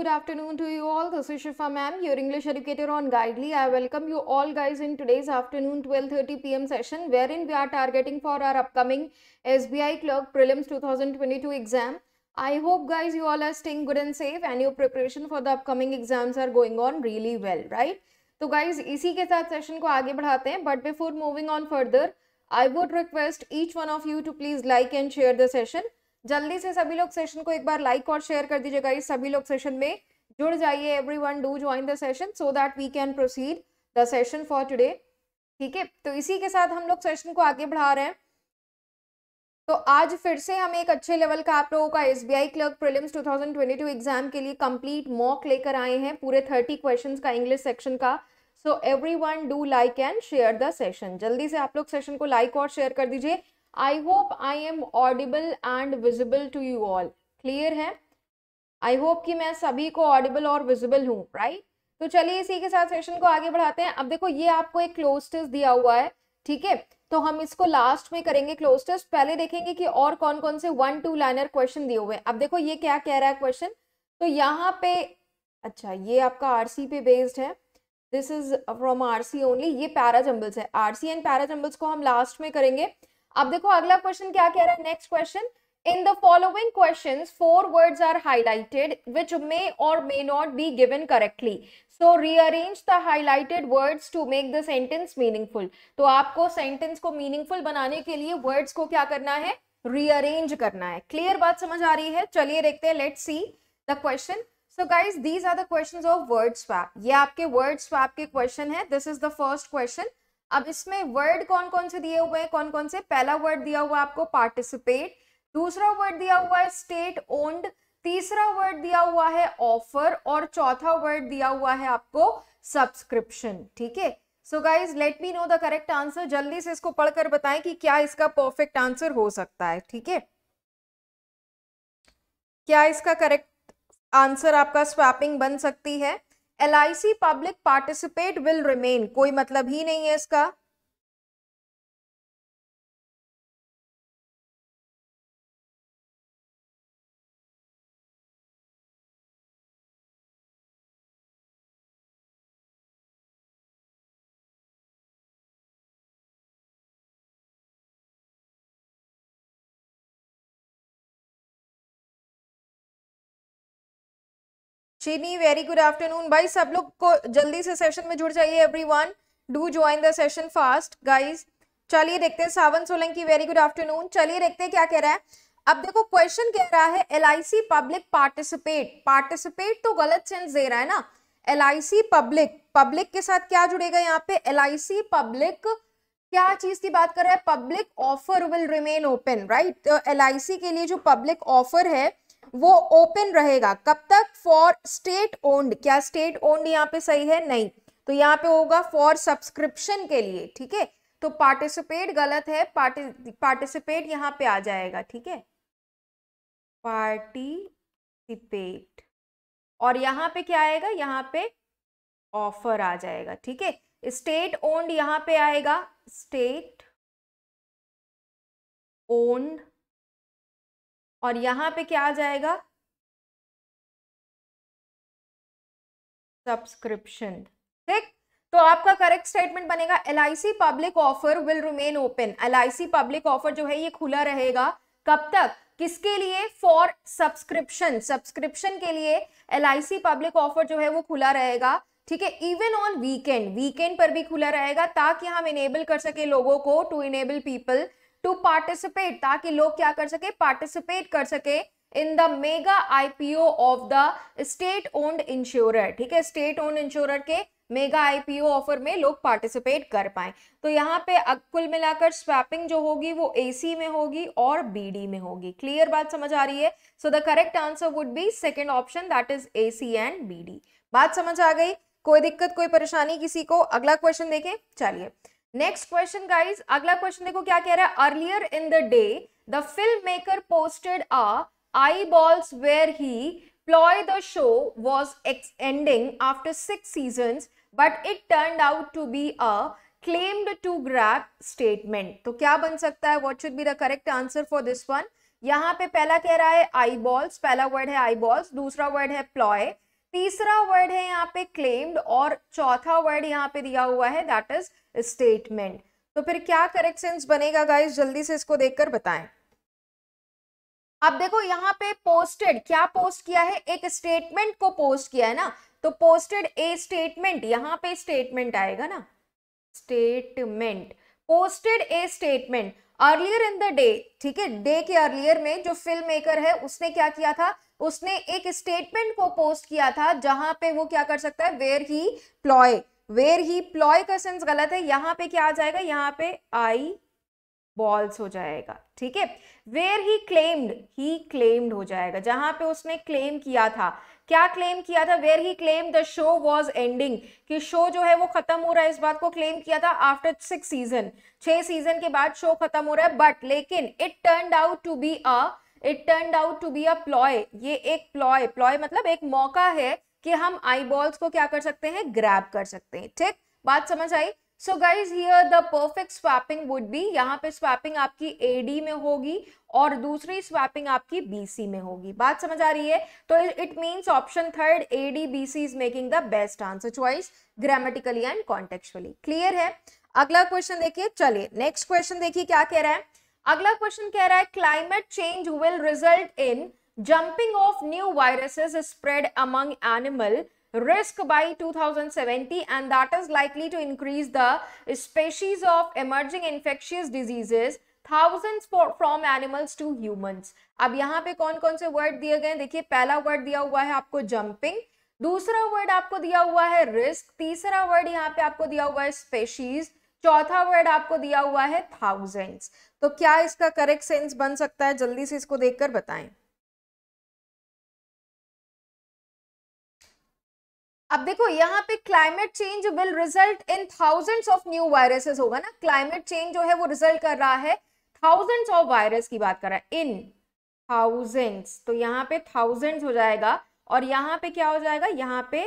good afternoon to you all. This is Shifa ma'am, your English educator on Guidely. I welcome you all guys in today's afternoon 12.30 pm session wherein we are targeting for our upcoming SBI Clerk Prelims 2022 exam. I hope guys you all are staying good and safe and your preparation for the upcoming exams are going on really well, right? तो guys इसी के साथ session को आगे बढ़ाते हैं but before moving on further I would request each one of you to please like and share the session जल्दी से सभी लोग सेशन को एक बार लाइक और शेयर कर दीजिएगा इस सभी लोग सेशन में जुड़ जाइए everyone do join the session so that we can proceed the session for today ठीक है तो इसी के साथ हम लोग सेशन को आगे बढ़ा रहे हैं तो आज फिर से हम एक अच्छे लेवल का आप लोगों का S B I clerk prelims 2022 exam के लिए कंप्लीट मॉक लेकर आए हैं पूरे 30 क्वेश्चंस का इंग्लिश सेक्शन का so everyone do like and share the session जल्दी से आप लोग सेशन को लाइक और शेयर कर दीजिए I hope I am audible and visible to you all clear है आई होप कि मैं सभी को ऑडिबल और विजिबल हूँ राइट तो चलिए इसी के साथ सेशन को आगे बढ़ाते हैं अब देखो ये आपको एक क्लोज टेस्ट दिया हुआ है ठीक है तो हम इसको लास्ट में करेंगे क्लोज टेस्ट पहले देखेंगे कि और कौन कौन से वन टू लाइनर क्वेश्चन दिए हुए हैं अब देखो ये क्या कह रहा है क्वेश्चन तो यहाँ पे अच्छा ये आपका आर पे बेस्ड है this is from R only ये पैराजम्बल्स है आर एंड पैराजम्बल्स को हम लास्ट में करेंगे अब देखो अगला क्वेश्चन क्या कह रहा है next question in the following question four words are highlighted which may और may not be given correctly so rearrange the highlighted words to make the sentence meaningful तो आपको सेंटेंस को मीनिंगफुल बनाने के लिए वर्ड्स को क्या करना है रीअरेंज करना है क्लियर बात समझ आ रही है चलिए देखते हैं let see the question so guys these are the question of word swap ये आपके वर्ड स्वैप के क्वेश्चन है this is the first question अब इसमें वर्ड कौन कौन से दिए हुए हैं कौन कौन से पहला वर्ड दिया हुआ आपको पार्टिसिपेट दूसरा वर्ड दिया हुआ है स्टेट ओन्ड तीसरा वर्ड दिया हुआ है ऑफर और चौथा वर्ड दिया हुआ है आपको सब्सक्रिप्शन ठीक है so guys let me know the correct answer जल्दी से इसको पढ़कर बताएं कि क्या इसका परफेक्ट आंसर हो सकता है ठीक है क्या इसका करेक्ट आंसर आपका स्वैपिंग बन सकती है L public participate will remain कोई मतलब ही नहीं है इसका चीनी वेरी गुड आफ्टरनून भाई सब लोग को जल्दी से सेशन में जुड़ जाइए everyone do join the session fast guys चलिए देखते हैं Sawan Solanki very good afternoon चलिए देखते हैं क्या कह रहा है अब देखो क्वेश्चन कह रहा है एल पब्लिक पार्टिसिपेट पार्टिसिपेट तो गलत सेंस दे रहा है ना एल पब्लिक पब्लिक के साथ क्या जुड़ेगा यहाँ पे एल पब्लिक क्या चीज की बात कर रहा है public offer will remain open right L के लिए जो पब्लिक ऑफर है वो ओपन रहेगा कब तक फॉर स्टेट ओन्ड क्या स्टेट ओन्ड यहाँ पे सही है नहीं तो यहाँ पे होगा फॉर सब्सक्रिप्शन के लिए ठीक है तो पार्टिसिपेट गलत है पार्टिसिपेट यहाँ पे आ जाएगा ठीक है पार्टिसिपेट और यहाँ पे क्या आएगा यहाँ पे ऑफर आ जाएगा ठीक है स्टेट ओन्ड यहाँ पे आएगा स्टेट ओन्ड और यहाँ पे क्या आ जाएगा सब्सक्रिप्शन ठीक तो आपका करेक्ट स्टेटमेंट बनेगा LIC public offer will remain open see public offer जो है ये खुला रहेगा कब तक किसके लिए फॉर सब्सक्रिप्शन सब्सक्रिप्शन के लिए एलआईसी पब्लिक ऑफर जो है वो खुला रहेगा ठीक है इवन ऑन वीकेंड वीकेंड पर भी खुला रहेगा ताकि हम इनेबल कर सके लोगों को to enable people to participate ताकि लोग क्या कर सके पार्टिसिपेट कर सके in the mega IPO of the state owned insurer ठीक है स्टेट ओन्ड इंश्योर के मेगा आईपीओ ऑफर में लोग पार्टिसिपेट कर पाए तो यहाँ पे कुल मिलाकर स्वैपिंग जो होगी वो एसी में होगी और बीडी में होगी क्लियर बात समझ आ रही है so the correct answer would be second option that is C and D बात समझ आ गई कोई दिक्कत कोई परेशानी किसी को अगला क्वेश्चन देखें चलिए नेक्स्ट क्वेश्चन गाइज अगला क्वेश्चन देखो क्या कह रहा है earlier in the day the film maker posted a eyeballs where he ploy the show was ending after six season but it turn out to be a claimed to grab statement तो क्या बन सकता है what should be the correct answer for this one यहाँ पे पहला कह रहा है आई बॉल्स पहला वर्ड है आई बॉल्स दूसरा वर्ड है प्लॉय तीसरा वर्ड है यहाँ पे क्लेम्ड और चौथा वर्ड यहाँ पे दिया हुआ है दैट इज स्टेटमेंट तो फिर क्या करेक्ट सेंस बनेगा गाइस जल्दी से इसको देखकर बताएं अब देखो यहाँ पे पोस्टेड क्या पोस्ट किया है एक स्टेटमेंट को पोस्ट किया है ना तो पोस्टेड ए स्टेटमेंट यहाँ पे स्टेटमेंट आएगा ना statement posted a statement earlier in the day ठीक है डे के अर्लियर में जो फिल्म मेकर है उसने क्या किया था उसने एक स्टेटमेंट को पोस्ट किया था जहां पे वो क्या कर सकता है where he ploy where he ploy का सेंस गलत है यहां पे क्या आ जाएगा यहां पे आई बॉल्स हो जाएगा ठीक है where he claimed he claimed हो जाएगा जहां पे उसने क्लेम किया था क्या क्लेम किया था where he claim the show was ending कि शो जो है वो खत्म हो रहा है इस बात को क्लेम किया था आफ्टर सिक्स सीजन छह सीजन के बाद शो खत्म हो रहा है बट लेकिन it turn out to be a it turn out to be a ploy ये एक प्लॉय प्लॉय मतलब एक मौका है कि हम आई बॉल्स को क्या कर सकते हैं ग्रैब कर सकते हैं ठीक बात समझ आई so guys here the perfect swapping would be यहाँ पे स्वैपिंग आपकी एडी में होगी और दूसरी स्वैपिंग आपकी बीसी में होगी बात समझ आ रही है तो it means option third A D B C is making the best answer choice grammatically and contextually clear है अगला क्वेश्चन देखिए चलिए नेक्स्ट क्वेश्चन देखिए क्या कह रहा है अगला क्वेश्चन कह रहा है climate change will result in jumping of new viruses spread among animal risk by 2070 and that is likely to increase the species of emerging infectious diseases thousands for, from animals to humans ab yahan pe kon kon se word diye gaye dekhiye pehla word diya hua hai aapko jumping dusra word aapko diya hua hai risk teesra word yahan pe aapko diya hua hai species चौथा word आपको दिया हुआ है thousands तो क्या इसका correct sense बन सकता है जल्दी से इसको देखकर बताएं अब देखो यहाँ पे climate change will result in thousands of new viruses होगा ना क्लाइमेट चेंज जो है वो रिजल्ट कर रहा है थाउजेंड्स ऑफ वायरस की बात कर रहा है इन थाउजेंड्स तो यहाँ पे थाउजेंड्स हो जाएगा और यहाँ पे क्या हो जाएगा यहाँ पे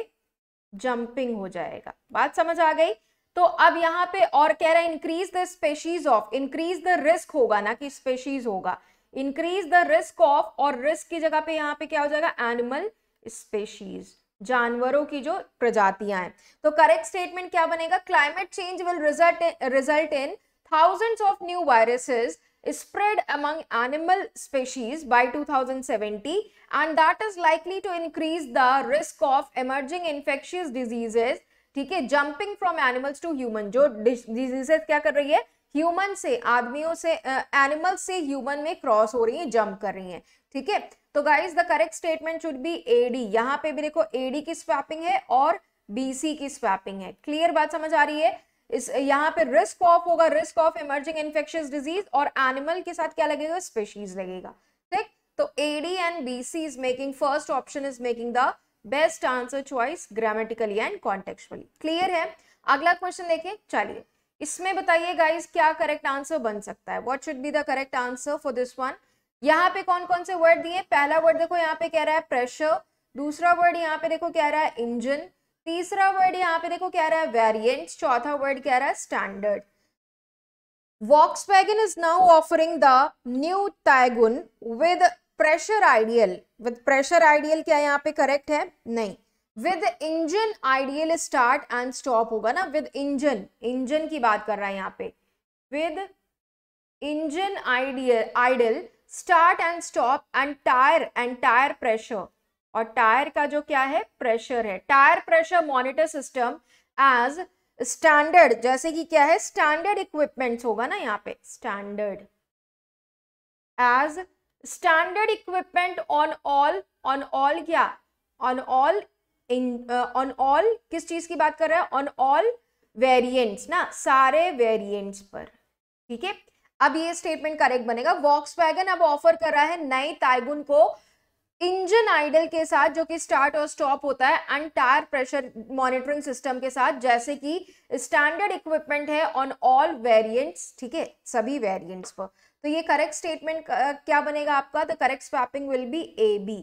जंपिंग हो जाएगा बात समझ आ गई तो अब यहाँ पे और कह रहा है increase the species of increase the risk होगा ना कि स्पेशीज होगा इंक्रीज द रिस्क ऑफ और रिस्क की जगह पे यहाँ पे क्या हो जाएगा एनिमल स्पेशीज जानवरों की जो प्रजातियां हैं तो करेक्ट स्टेटमेंट क्या बनेगा climate change will result result in thousands of new viruses spread among animal species by 2070 and that is likely to increase the risk of emerging infectious diseases ठीक है jumping from animals to human जो diseases क्या कर रही है human से आदमियों से एनिमल uh, से ह्यूमन में क्रॉस हो रही है जंप कर रही है ठीक है तो guys the correct statement should be A D यहाँ पे भी देखो एडी की स्वैपिंग है और बीसी की स्वैपिंग है क्लियर बात समझ आ रही है इस यहाँ पे रिस्क ऑफ होगा risk of emerging infectious disease और एनिमल के साथ क्या लगेगा स्पेशीज लगेगा ठीक तो A D and B C is making first option is making the best answer choice grammatically and contextually clear है अगला क्वेश्चन देखें चलिए इसमें बताइए गाइज क्या करेक्ट आंसर बन सकता है what should be the correct answer for this one यहाँ पे कौन कौन से वर्ड दिए पहला वर्ड देखो यहाँ पे कह रहा है प्रेशर दूसरा वर्ड यहाँ पे देखो कह रहा है इंजन तीसरा वर्ड यहाँ पे देखो कह रहा है वेरियंट चौथा वर्ड कह रहा है standard Volkswagen is now offering the new Taigun with pressure ideal with pressure ideal क्या यहाँ पे करेक्ट है नहीं with engine ideal start and stop होगा ना विद इंजन इंजन की बात कर रहा है यहाँ पे with engine ideal ideal start and stop and tyre and tyre pressure और टायर का जो क्या है प्रेशर है tyre pressure monitor system as standard जैसे कि क्या है स्टैंडर्ड इक्विपमेंट्स होगा ना यहाँ पे standard as standard equipment on all on all क्या on all in on all किस चीज की बात कर रहा है ऑन ऑल वेरियंट्स ना सारे वेरियंट्स पर ठीक है अब ये स्टेटमेंट करेक्ट बनेगा वॉक्स अब ऑफर कर रहा है नए ताइगुन को इंजन आइडल के साथ जो कि स्टार्ट और स्टॉप होता है and tyre pressure monitoring system के साथ जैसे कि स्टैंडर्ड इक्विपमेंट है ऑन ऑल वेरिएंट्स ठीक है सभी वेरिएंट्स पर तो ये करेक्ट स्टेटमेंट क्या बनेगा आपका the correct swapping will be A B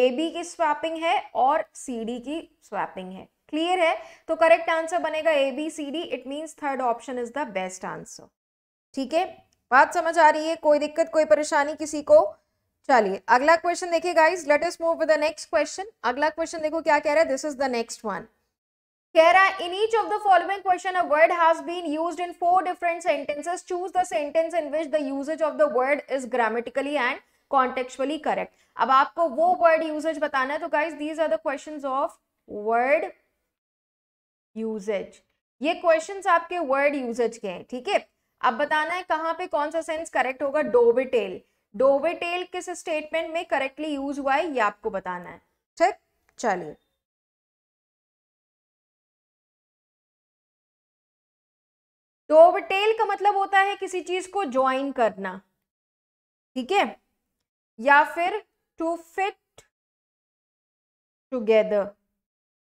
A B की स्वैपिंग है और सी डी की स्वैपिंग है क्लियर है तो करेक्ट आंसर बनेगा A B C D it means third option is the best answer ठीक है बात समझ आ रही है कोई दिक्कत कोई परेशानी किसी को चलिए अगला क्वेश्चन देखिए guys let us move with the next question अगला क्वेश्चन देखो क्या कह रहा है this is the next one कह रहा है in each of the following question a word has been used in four different sentences choose the sentence in which the usages of the word is grammatically and contextually correct अब आपको वो word usages बताना है तो guys these are the question of word usages ये question आपके word usages के हैं ठीक है अब बताना है कहाँ पे कौन सा सेंस करेक्ट होगा डोवे टेल किस स्टेटमेंट में करेक्टली यूज हुआ है ये आपको बताना है ठीक चलिए टेल का मतलब होता है किसी चीज को ज्वाइन करना ठीक है या फिर टू फिट टूगेदर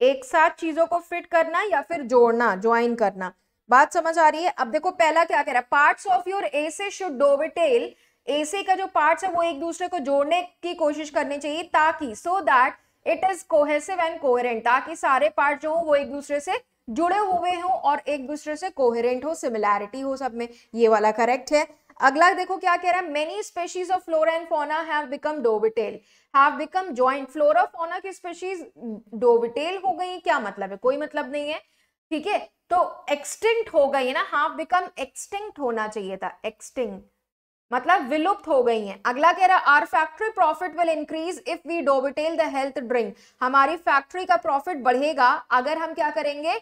एक साथ चीजों को फिट करना या फिर जोड़ना ज्वाइन करना बात समझ आ रही है अब देखो पहला क्या कह रहा है part of your essay should dovetail essay का जो पार्ट है वो एक दूसरे को जोड़ने की कोशिश करनी चाहिए ताकि so that it is cohesive and coherent ताकि सारे पार्ट जो हो वो एक दूसरे से जुड़े हुए हों और एक दूसरे से कोहेरेंट हो सिमिलैरिटी हो सब में ये वाला करेक्ट है अगला देखो क्या कह रहा है many species of flora and fauna have become dovetail have become joint flora fauna की स्पेशीज डोविटेल हो गई क्या मतलब है कोई मतलब नहीं है ठीक है तो एक्सटिंक्ट हो गई है ना हाफ बिकम एक्सटिंक्ट होना चाहिए था एक्सटिंक्ट मतलब विलुप्त हो गई हैं अगला कह रहा our factory profit will increase if we dovetail the health drink हमारी फैक्ट्री का प्रॉफिट बढ़ेगा अगर हम क्या करेंगे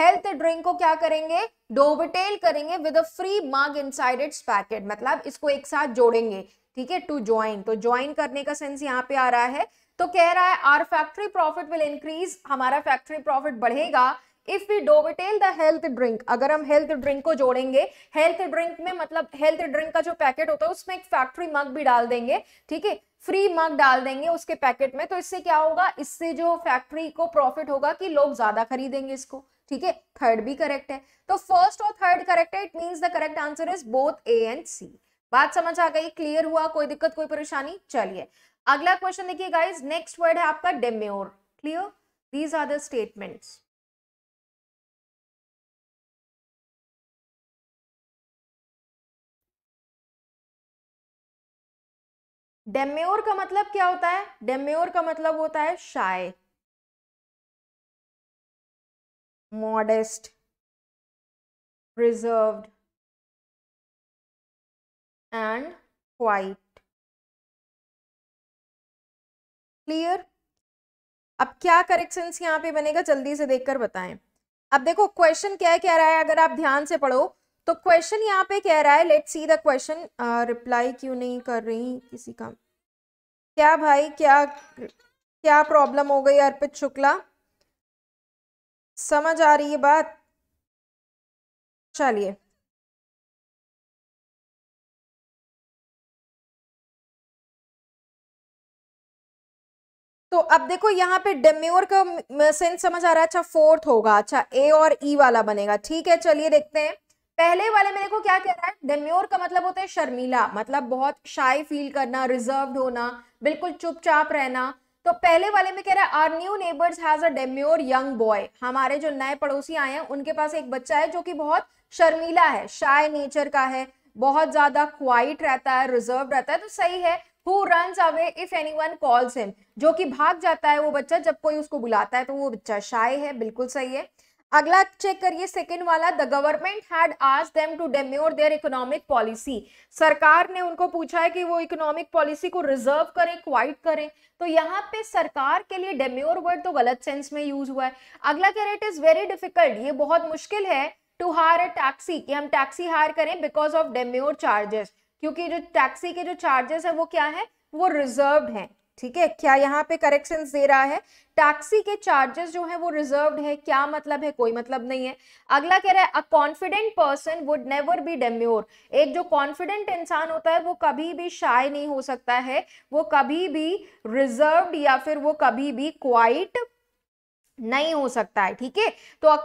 हेल्थ ड्रिंक को क्या करेंगे डोबिटेल करेंगे with a free mug inside its packet मतलब इसको एक साथ जोड़ेंगे ठीक है टू ज्वाइन तो ज्वाइन करने का सेंस यहाँ पे आ रहा है तो कह रहा है our factory profit will increase हमारा फैक्ट्री प्रॉफिट बढ़ेगा if we dovetail the health drink अगर हम हेल्थ ड्रिंक को जोड़ेंगे हेल्थ ड्रिंक में मतलब हेल्थ ड्रिंक का जो पैकेट होता है उसमें एक फैक्ट्री मग भी डाल देंगे ठीक है फ्री मग डाल देंगे उसके पैकेट में तो इससे क्या होगा इससे जो फैक्ट्री को प्रॉफिट होगा कि लोग ज्यादा खरीदेंगे इसको ठीक है थर्ड भी करेक्ट है तो फर्स्ट और थर्ड करेक्ट है it mean the correct answer is both A and C बात समझ आ गई क्लियर हुआ कोई दिक्कत कोई परेशानी चलिए अगला क्वेश्चन देखिए गाइज नेक्स्ट वर्ड है आपका demure clear these are the statements demure का मतलब क्या होता है डेम्योर का मतलब होता है shy modest reserve and quiet clear अब क्या करेक्शंस यहां पे बनेगा जल्दी से देखकर बताएं अब देखो क्वेश्चन क्या कह रहा है अगर आप ध्यान से पढ़ो तो क्वेश्चन यहाँ पे कह रहा है let see the question reply क्यों नहीं कर रही किसी का क्या भाई क्या क्या प्रॉब्लम हो गई अर्पित शुक्ला समझ आ रही है बात चलिए तो अब देखो यहाँ पे डेम्योर का सेंस समझ आ रहा है अच्छा फोर्थ होगा अच्छा ए और ई e वाला बनेगा ठीक है चलिए देखते हैं पहले वाले मेरे को क्या कह रहा है डेम्योर का मतलब होता है शर्मीला मतलब बहुत शाई फील करना रिजर्व होना बिल्कुल चुपचाप रहना तो पहले वाले में कह रहा है are new neighbours has a demure young boy हमारे जो नए पड़ोसी आए हैं उनके पास एक बच्चा है जो कि बहुत शर्मीला है शाई नेचर का है बहुत ज्यादा क्वाइट रहता है रिजर्व रहता है तो सही है who run away if anyone calls him जो कि भाग जाता है वो बच्चा जब कोई उसको बुलाता है तो वो बच्चा शाय है बिल्कुल सही है अगला चेक करिए सेकंड वाला द गवर्नमेंट हैड आज them to demure their economic policy सरकार ने उनको पूछा है कि वो इकोनॉमिक पॉलिसी को रिजर्व करें क्वाइट करें तो यहाँ पे सरकार के लिए डेम्योर वर्ड तो गलत सेंस में यूज हुआ है अगला कह रहे इट इज वेरी डिफिकल्ट ये बहुत मुश्किल है टू हायर अ टैक्सी कि हम टैक्सी हायर करें बिकॉज ऑफ डेम्योर चार्जेस क्योंकि जो टैक्सी के जो चार्जेस है वो क्या है वो रिजर्व है ठीक है क्या यहाँ पे करेक्शन दे रहा है टैक्सी के चार्जेस जो है वो रिजर्व है क्या मतलब है कोई मतलब नहीं है अगला कह रहा है a confident person would never be demure एक जो कॉन्फिडेंट इंसान होता है वो कभी भी शाय नहीं हो सकता है वो कभी भी रिजर्व या फिर वो कभी भी क्वाइट नहीं हो सकता है ठीक है तो a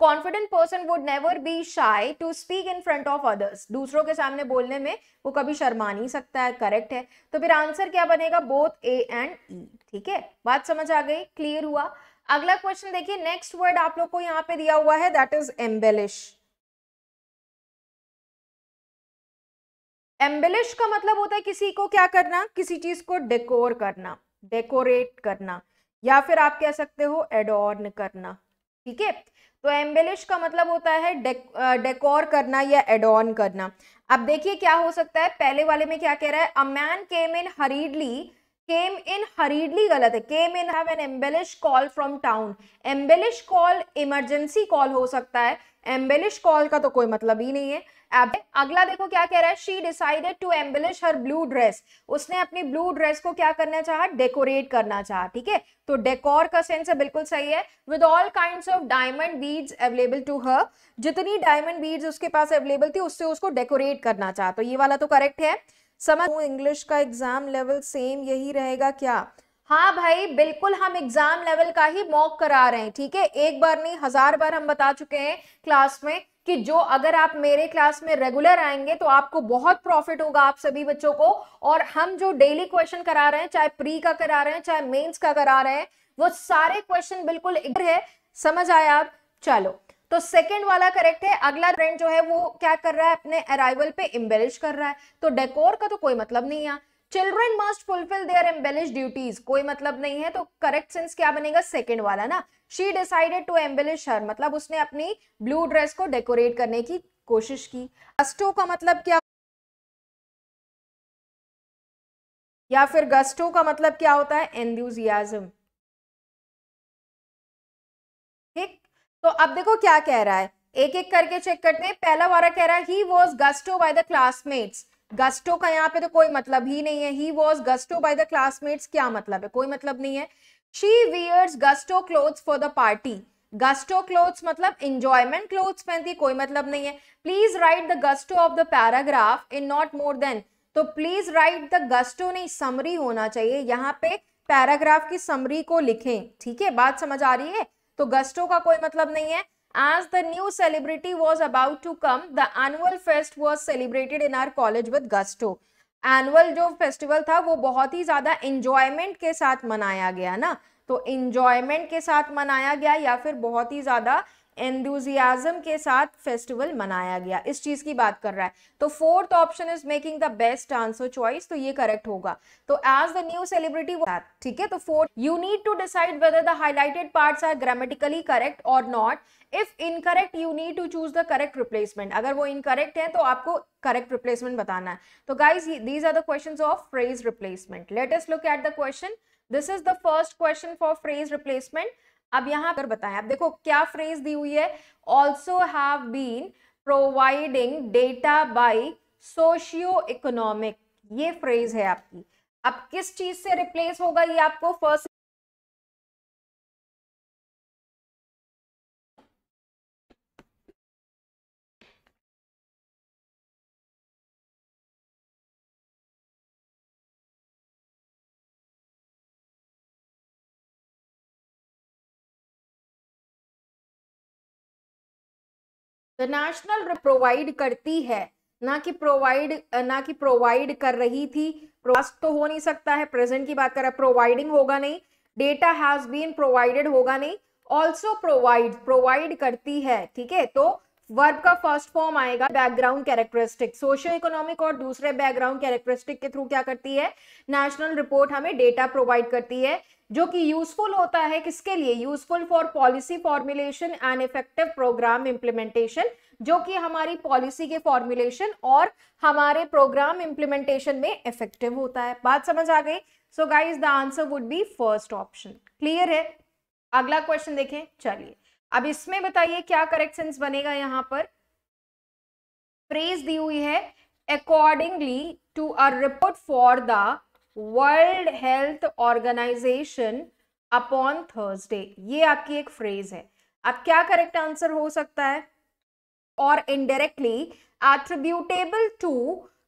confident person would never be shy to speak in front of others दूसरों के सामने बोलने में वो कभी शर्मा नहीं सकता है करेक्ट है तो फिर आंसर क्या बनेगा बोथ ए एंड ई ठीक है बात समझ आ गई क्लियर हुआ अगला क्वेश्चन देखिए नेक्स्ट वर्ड आप लोग को यहाँ पे दिया हुआ है दैट इज एम्बेलिश एम्बेलिश का मतलब होता है किसी को क्या करना किसी चीज को डेकोर करना डेकोरेट करना या फिर आप कह सकते हो एडोर्न करना ठीक है तो एम्बेलिश का मतलब होता है डेक, करना या एडोन करना अब देखिए क्या हो सकता है पहले वाले में क्या कह रहा है a man came in हरीडली came in inherently गलत है came in have an embellish call from town embellish call emergency call हो सकता है एम्बेलिश कॉल का तो कोई मतलब ही नहीं है एब अगला देखो क्या कह रहा है she decided to embellish her blue dress उसने अपनी ब्लू ड्रेस को क्या करना चाहा डेकोरेट करना चाहा ठीक है तो डेकोर का सेंस है बिल्कुल सही है with all kind of diamond beads available to her जितनी डायमंड बीड्स उसके पास अवेलेबल थी उससे उसको डेकोरेट करना चाहा तो ये वाला तो करेक्ट है समझ इंग्लिश का एग्जाम लेवल सेम यही रहेगा क्या हाँ भाई बिल्कुल हम एग्जाम लेवल का ही मॉक करा रहे हैं ठीक है एक बार नहीं हजार बार हम बता चुके हैं क्लास में कि जो अगर आप मेरे क्लास में रेगुलर आएंगे तो आपको बहुत प्रॉफिट होगा आप सभी बच्चों को और हम जो डेली क्वेश्चन करा रहे हैं चाहे प्री का करा रहे हैं चाहे मेंस का करा रहे हैं वो सारे क्वेश्चन बिल्कुल इधर है समझ आया आप चलो तो सेकंड वाला करेक्ट है अगला ट्रेंड जो है वो क्या कर रहा है अपने अराइवल पे एम्बेलिश कर रहा है तो डेकोर का तो कोई मतलब नहीं है children must fulfil their embellish duties कोई मतलब नहीं है तो करेक्ट सेंस क्या बनेगा सेकेंड वाला ना she decided to embellish her मतलब उसने अपनी ब्लू ड्रेस को डेकोरेट करने की कोशिश की अस्टो का मतलब क्या या फिर गस्टो का मतलब क्या होता है एंथ्यूजियाज्म ठीक तो अब देखो क्या कह रहा है एक एक करके चेक करते हैं पहला वाला कह रहा है he was gusto by the classmates gusto का यहाँ पे तो कोई मतलब ही नहीं है he was gusto by the classmates क्या मतलब है कोई मतलब नहीं है she wears gusto clothes for the party gusto clothes मतलब इंजॉयमेंट क्लोथ्स पहनती कोई मतलब नहीं है please write the gusto of the paragraph in not more than तो प्लीज राइट द गस्टो नहीं समरी होना चाहिए यहाँ पे पैराग्राफ की समरी को लिखें ठीक है बात समझ आ रही है तो गस्टो का कोई मतलब नहीं है As the new celebrity was about to come, the annual fest was celebrated in our college with gusto. annual jo festival tha wo bahut hi zyada enjoyment ke sath manaya gaya na to enjoyment ke sath manaya gaya ya fir bahut hi zyada enthusiasm के साथ festival मनाया गया इस चीज़ की बात कर रहा है तो fourth option is making the best answer choice तो ये करेक्ट होगा तो एज द न्यू सेलिब्रिटी ठीक है तो fourth you need to decide whether the highlighted parts are grammatically correct और not if incorrect you need to choose the correct replacement अगर वो इनकरेक्ट है तो आपको करेक्ट रिप्लेसमेंट बताना है तो guys these are the question of phrase replacement latest look at the question this is the first question for phrase replacement अब यहां पर बताएं आप देखो क्या फ्रेज दी हुई है also have been providing data by socio economic ये फ्रेज है आपकी अब किस चीज से रिप्लेस होगा ये आपको फर्स्ट द नेशनल प्रोवाइड करती है ना कि प्रोवाइड ना कि प्रोवाइड कर रही थी प्रोस्ट तो हो नहीं सकता है प्रेजेंट की बात कर रहा है प्रोवाइडिंग होगा नहीं डेटा हैज बीन प्रोवाइडेड होगा नहीं ऑल्सो प्रोवाइड प्रोवाइड करती है ठीक है तो वर्ब का फर्स्ट फॉर्म आएगा बैकग्राउंड कैरेक्टरिस्टिक सोशियो इकोनॉमिक और दूसरे बैकग्राउंड कैरेक्टरिस्टिक के थ्रू क्या करती है नेशनल रिपोर्ट हमें डेटा प्रोवाइड करती है जो कि यूजफुल होता है किसके लिए useful for policy formulation and effective programme implementation जो कि हमारी पॉलिसी के फॉर्मुलेशन और हमारे प्रोग्राम इम्प्लीमेंटेशन में इफेक्टिव होता है बात समझ आ गई so guys the answer would be first option clear है अगला क्वेश्चन देखें चलिए अब इसमें बताइए क्या करेक्ट सेंस बनेगा यहाँ पर फ्रेज दी हुई है accordingly to a report for the World Health Organization upon Thursday ये आपकी एक फ्रेज है अब क्या करेक्ट आंसर हो सकता है और indirectly attributable to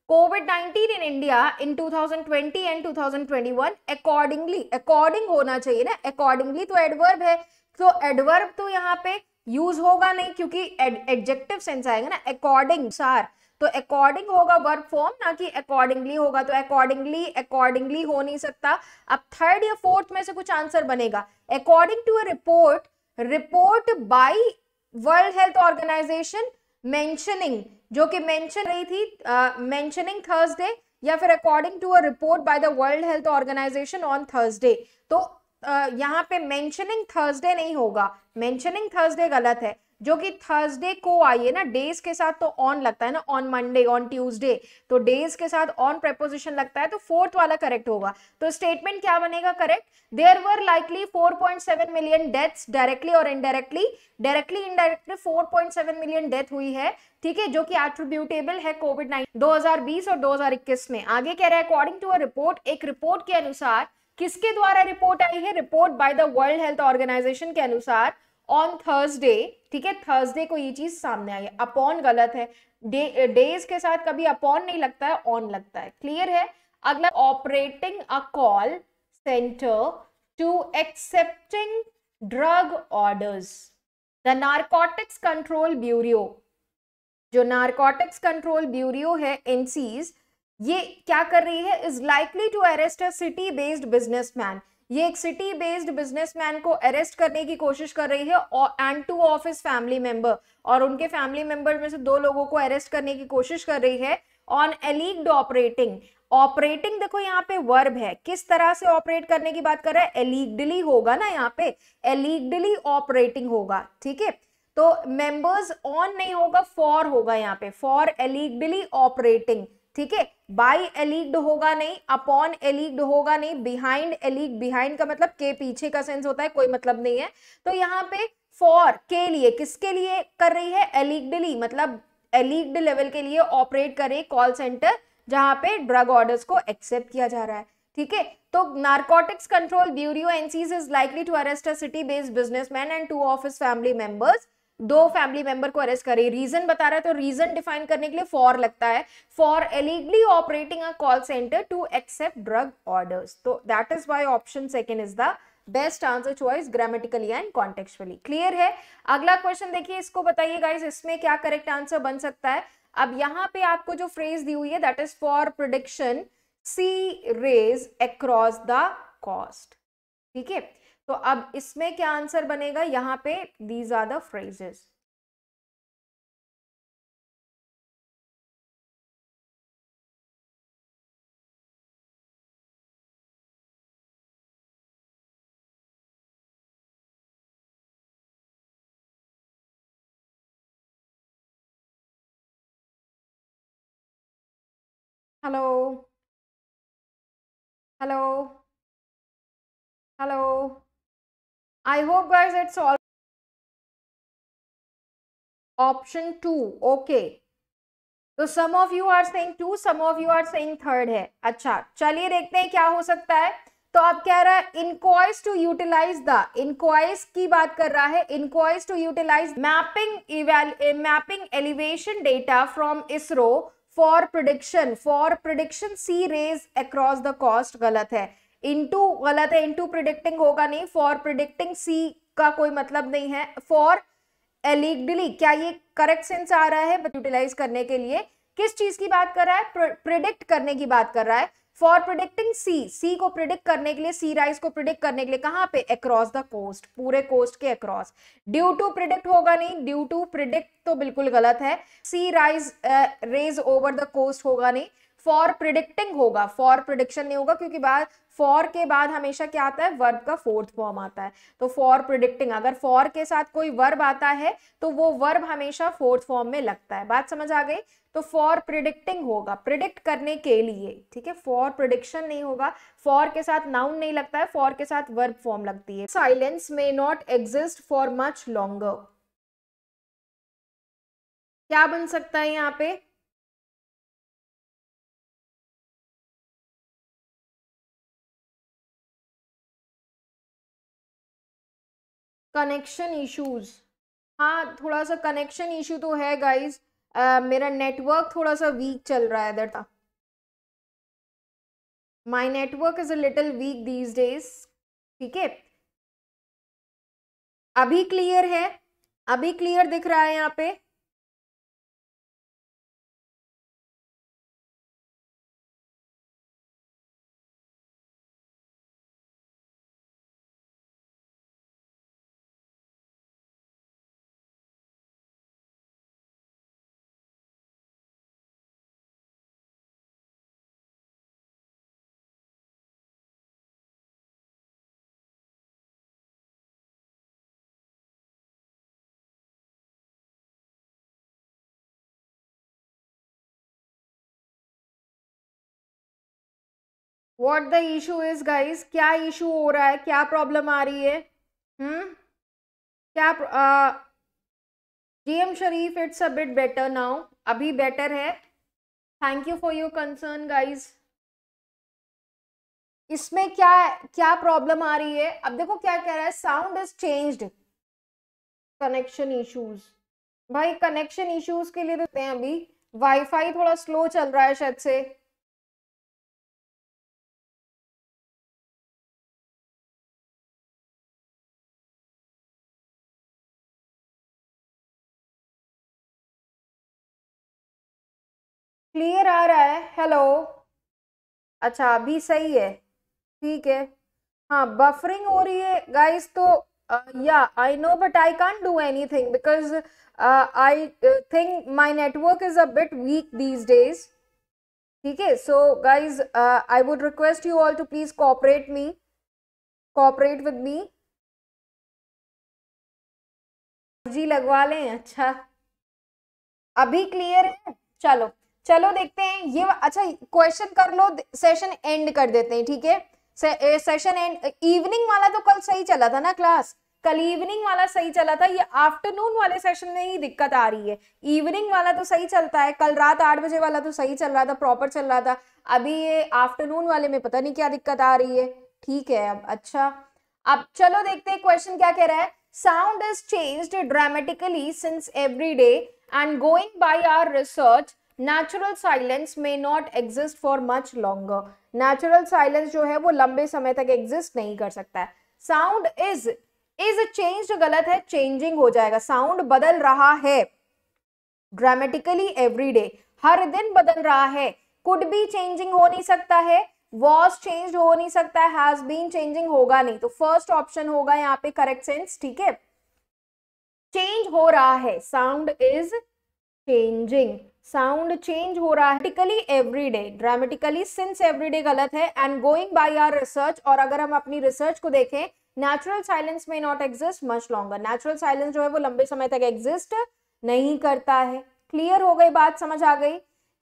Covid 19 in India in 2020 and 2021 accordingly according होना चाहिए ना अकॉर्डिंगली तो एडवर्ब है तो एडवर्ब तो यहाँ पे यूज होगा नहीं क्योंकि एडजेक्टिव सेंस आएगा ना अकॉर्डिंग सार तो अकॉर्डिंग होगा वर्ब फॉर्म ना कि अकॉर्डिंगली होगा तो अकॉर्डिंगली अकॉर्डिंगली हो नहीं सकता अब थर्ड या फोर्थ में से कुछ आंसर बनेगा according to a report report by World Health Organization mentioning जो कि मेंशन रही थी मेंशनिंग थर्सडे या फिर अकॉर्डिंग टू तो, a report by the World Health Organization on Thursday तो uh, यहाँ पे मेंशनिंग थर्सडे नहीं होगा मेंशनिंग थर्सडे गलत है जो कि थर्सडे को आई है ना डेज के साथ तो ऑन लगता है ना ऑन मंडे ऑन ट्यूसडे तो डेज के साथ ऑन प्रेपोजिशन लगता है तो फोर्थ वाला करेक्ट होगा तो स्टेटमेंट क्या बनेगा correct there were likely 4.7 million deaths directly और indirectly directly indirectly 4.7 million death हुई है ठीक है जो कि एट्रीब्यूटेबल है कोविड नाइन बीस और इक्कीस में आगे कह रहे हैं अकॉर्डिंग टू अ रिपोर्ट एक रिपोर्ट के अनुसार किसके द्वारा रिपोर्ट आई है report by the World Health Organization के अनुसार ऑन थर्सडे ठीक है थर्सडे को ये चीज सामने आई है अपॉन गलत है डेज के साथ कभी अपॉन नहीं लगता है ऑन लगता है क्लियर है अगला operating a call centre to accepting drug orders the Narcotics Control Bureau जो नार्कोटिक्स कंट्रोल ब्यूरो है एनसीज ये क्या कर रही है is likely to arrest a city based businessman ये एक सिटी बेस्ड बिजनेसमैन को अरेस्ट करने की कोशिश कर रही है और and two of his family member और उनके फैमिली मेंबर में से दो लोगों को अरेस्ट करने की कोशिश कर रही है ऑन एलिग्ड ऑपरेटिंग ऑपरेटिंग देखो यहाँ पे वर्ब है किस तरह से ऑपरेट करने की बात कर रहा है एलिग्डली होगा ना यहाँ पे एलिग्डली ऑपरेटिंग होगा ठीक है तो मेंबर्स ऑन नहीं होगा फॉर होगा यहाँ पे फॉर एलिग्डली ऑपरेटिंग ठीक है बाई एलिग्ड होगा नहीं अपॉन एलिग्ड होगा नहीं बिहाइंड एलिग बिहाइंड का मतलब के पीछे का सेंस होता है कोई मतलब नहीं है तो यहाँ पे फॉर के लिए किसके लिए कर रही है एलिग्डली मतलब एलिग्ड लेवल के लिए ऑपरेट करे कॉल सेंटर जहां पे ड्रग ऑर्डर्स को एक्सेप्ट किया जा रहा है ठीक है तो Narcotics Control Bureau NCB is likely to arrest a city based businessman and two of his family members दो फैमिली मेंबर को अरेस्ट करे रीजन बता रहा है तो रीजन डिफाइन करने के लिए फॉर लगता है for illegally operating a call centre to accept drug orders तो that is why option second is the best answer choice grammatically and contextually clear है अगला क्वेश्चन देखिए इसको बताइए गाइज इसमें क्या करेक्ट आंसर बन सकता है अब यहाँ पे आपको जो फ्रेज दी हुई है that is for prediction sea raise across the coast ठीक है तो अब इसमें क्या आंसर बनेगा यहां पे these are the phrases hello hello hello I hope guys it's all option two okay तो some of you are saying two some of you are saying third है अच्छा चलिए देखते हैं क्या हो सकता है तो आप कह रहा है INCOIS to utilise the INCOIS की बात कर रहा है INCOIS to utilise mapping mapping elevation data from ISRO for prediction for prediction sea raise across the coast गलत है इनटू गलत है इनटू प्रिडिक्टिंग होगा नहीं फॉर प्रिडिक्टिंग सी का कोई मतलब नहीं है फॉर एलिगडली क्या ये करेक्ट सेंस आ रहा है यूटिलाइज करने के लिए किस चीज की बात कर रहा है प्रिडिक्ट करने की बात कर रहा है फॉर प्रिडिक्टिंग सी सी को प्रिडिक्ट करने के लिए सी राइज को प्रिडिक्ट करने के लिए कहाँ पे अक्रॉस द कोस्ट पूरे कोस्ट के अक्रॉस ड्यू टू प्रिडिक्ट होगा नहीं ड्यू टू प्रिडिक्ट तो बिल्कुल गलत है sea rise raise over the coast होगा नहीं फॉर प्रिडिक्टिंग होगा फॉर प्रिडिक्शन नहीं होगा क्योंकि बात फॉर के बाद हमेशा क्या आता है वर्ब का फोर्थ फॉर्म आता है तो फॉर प्रिडिक्टिंग अगर फॉर के साथ कोई वर्ब आता है तो वो वर्ब हमेशा फोर्थ फॉर्म में लगता है बात समझ आ गई तो फॉर प्रिडिक्टिंग होगा प्रिडिक्ट करने के लिए ठीक है फॉर प्रिडिक्शन नहीं होगा फॉर के साथ नाउन नहीं लगता है फॉर के साथ वर्ब फॉर्म लगती है silence may not exist for much longer क्या बन सकता है यहाँ पे कनेक्शन इश्यूज हाँ थोड़ा सा कनेक्शन इशू तो है गाइज uh, मेरा नेटवर्क थोड़ा सा वीक चल रहा है था my network is a little weak these days ठीक है अभी क्लियर है अभी क्लियर दिख रहा है यहाँ पे what the issue is guys क्या इशू हो रहा है क्या प्रॉब्लम आ रही है हम्म क्या DM Sharif it's a bit better now अभी बेटर है thank you for your concern guys इसमें क्या क्या प्रॉब्लम आ रही है अब देखो क्या कह रहा है sound is changed connection issues भाई कनेक्शन इश्यूज के लिए तो देते हैं अभी वाईफाई थोड़ा स्लो चल रहा है शायद से क्लियर आ रहा है हेलो अच्छा अभी सही है ठीक है हाँ बफरिंग हो रही है गाइस तो yeah I know but I can do anything because I think my network is a bit weak these days ठीक है so guys I would request you all to please cooperate me cooperate with me जी लगवा लें अच्छा अभी clear है चलो चलो देखते हैं ये अच्छा क्वेश्चन कर लो सेशन एंड कर देते हैं ठीक है से, सेशन एंड इवनिंग वाला तो कल सही चला था ना क्लास कल इवनिंग वाला सही चला था ये आफ्टरनून वाले सेशन में ही दिक्कत आ रही है इवनिंग वाला तो सही चलता है कल रात आठ बजे वाला तो सही चल रहा था प्रॉपर चल रहा था अभी ये आफ्टरनून वाले में पता नहीं क्या दिक्कत आ रही है ठीक है अब अच्छा अब चलो देखते हैं क्वेश्चन क्या कह रहा है sound is change dramatically since every day and going by our research natural silence may not exist for much longer natural silence जो है वो लंबे समय तक एग्जिस्ट नहीं कर सकता है साउंड इज इज चेंज गलत है चेंजिंग हो जाएगा साउंड बदल रहा है ड्रामेटिकली एवरी डे हर दिन बदल रहा है कुड भी चेंजिंग हो नहीं सकता है वॉज चेंज हो नहीं सकता है हैज बीन चेंजिंग होगा नहीं तो फर्स्ट ऑप्शन होगा यहाँ पे करेक्ट सेंस ठीक है चेंज हो रहा है sound is changing sound change हो रहा है dramatically day dramatically since day गलत है and going by our research और अगर हम अपनी रिसर्च को देखें नेचुरल साइलेंस में not exist much longer natural silence जो है वो लंबे समय तक एग्जिस्ट नहीं करता है क्लियर हो गई बात समझ आ गई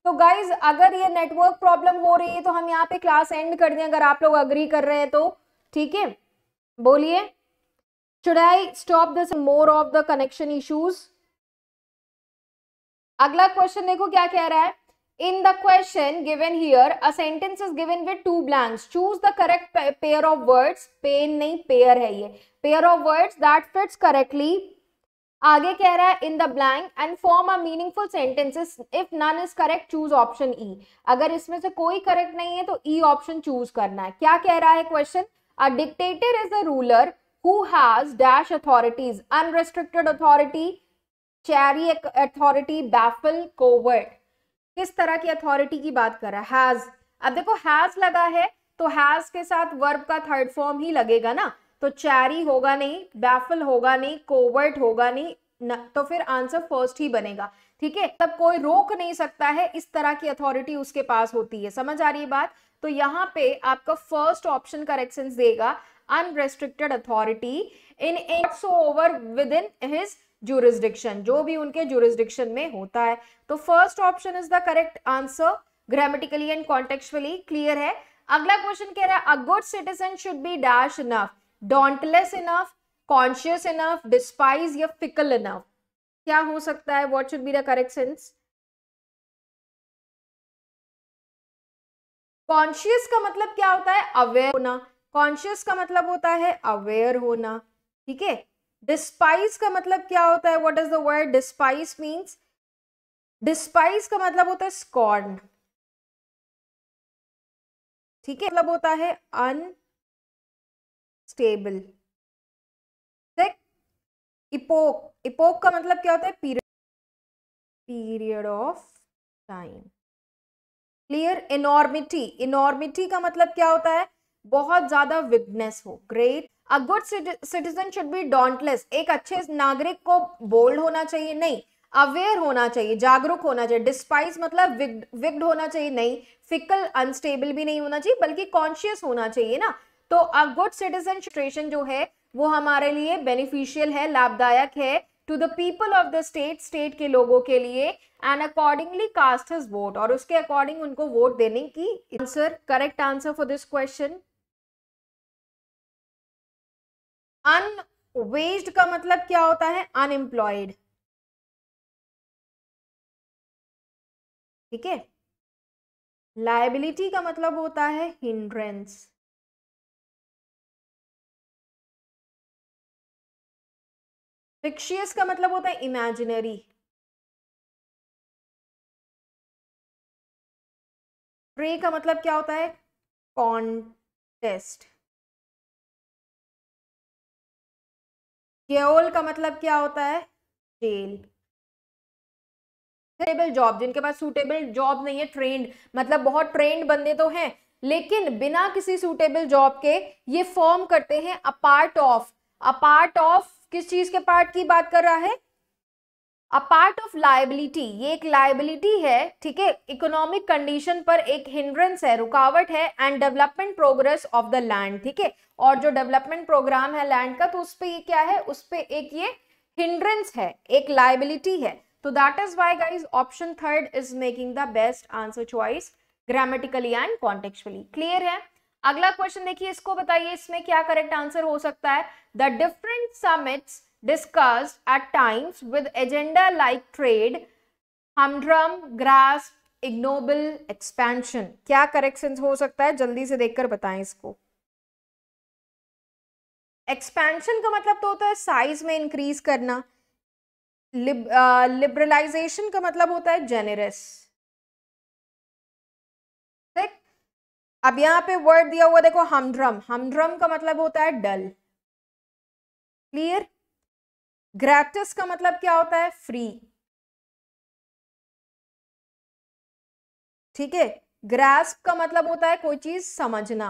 तो गाइज अगर ये नेटवर्क प्रॉब्लम हो रही है तो हम यहाँ पे क्लास एंड कर दें अगर आप लोग अग्री कर रहे हैं तो ठीक है बोलिए should I stop this more of the connection issues अगला क्वेश्चन देखो क्या कह रहा है in the question given here a sentence is given with two blanks choose the correct pair of words pen नहीं पेयर है ये pair of words that fits correctly आगे कह रहा है in the blank and form a meaningful sentences if none is correct choose option E अगर इसमें से कोई करेक्ट नहीं है तो ई ऑप्शन चूज करना है क्या कह रहा है question a dictator is a ruler who has dash authorities unrestricted authority cherry authority baffle covert किस तरह की अथॉरिटी की बात कर रहा है हैज अब देखो हैज लगा है तो हैज के साथ वर्ब का थर्ड फॉर्म ही लगेगा ना तो चैरी होगा नहीं बैफल होगा नहीं कोवर्ट होगा नहीं न, तो फिर आंसर फर्स्ट ही बनेगा ठीक है तब कोई रोक नहीं सकता है इस तरह की अथॉरिटी उसके पास होती है समझ आ रही है बात तो यहाँ पे आपका फर्स्ट ऑप्शन करेक्शन देगा अनरेस्ट्रिक्टेड अथॉरिटी इन एक्सो over within his jurisdiction जो भी उनके जूरिस्डिक्शन में होता है तो first option is the correct answer grammatically and contextually clear है अगला क्वेश्चन कह रहा है a good citizen should be dash enough dauntless enough conscious enough despise या फिकल इनफ क्या हो सकता है what should be the correct sense conscious का मतलब क्या होता है अवेयर होना कॉन्शियस का मतलब होता है अवेयर होना ठीक है डिस्पाइज का मतलब क्या होता है what is the word despise means despise का मतलब होता है स्कॉर्न ठीक है मतलब होता है अनस्टेबल इपोक इपोक का मतलब क्या होता है period period of time clear enormity enormity का मतलब क्या होता है बहुत ज्यादा विगनेस हो great a good citizen should be dauntless एक अच्छे नागरिक को बोल्ड होना चाहिए नहीं अवेयर होना चाहिए जागरूक होना चाहिए डिस्पाइस मतलब विग्ड, विग्ड होना चाहिए नहीं फिकल अनस्टेबल भी नहीं होना चाहिए बल्कि कॉन्शियस होना चाहिए ना तो अ गुड सिटीजन सिचुएशन जो है वो हमारे लिए बेनिफिशियल है लाभदायक है to the people of the state state के लोगों के लिए and accordingly cast his vote और उसके अकॉर्डिंग उनको वोट देने की answer correct answer for this question unversed का मतलब क्या होता है अनएम्प्लॉयड ठीक है लाइबिलिटी का मतलब होता है हिंड्रेंस फिक्शियस का मतलब होता है इमेजिनरी प्रे का मतलब क्या होता है कॉन्टेस्ट केओल का मतलब क्या होता है जेल सुटेबल जॉब जिनके पास सुटेबल जॉब नहीं है ट्रेंड मतलब बहुत ट्रेंड बंदे तो हैं लेकिन बिना किसी सुटेबल जॉब के ये फॉर्म करते हैं a part of a part of किस चीज के पार्ट की बात कर रहा है अ पार्ट ऑफ लाइबिलिटी ये एक लाइबिलिटी है ठीक है इकोनॉमिक कंडीशन पर एक हिंड्रेंस है रुकावट है and development progress of the land ठीक है और जो डेवलपमेंट प्रोग्राम है लैंड का तो उस पर ये क्या है उस पर एक ये हिंड्रेंस है एक लाइबिलिटी है तो that is why guys option third is making the best answer choice grammatically and contextually clear है अगला क्वेश्चन देखिए इसको बताइए इसमें क्या करेक्ट आंसर हो सकता है the different summits discussed at times with agenda like trade, humdrum, grasp, ignoble, expansion. क्या corrections हो सकता है जल्दी से देखकर बताएं इसको एक्सपेंशन का मतलब तो होता है साइज में इंक्रीज करना लिबरलाइजेशन आ, लिबरलाइजेशन का मतलब होता है जेनेरस ठीक अब यहां पे वर्ड दिया हुआ देखो हमड्रम हमड्रम का मतलब होता है डल क्लियर ग्रैक्टिस का मतलब क्या होता है फ्री ठीक है ग्रास्प का मतलब होता है कोई चीज समझना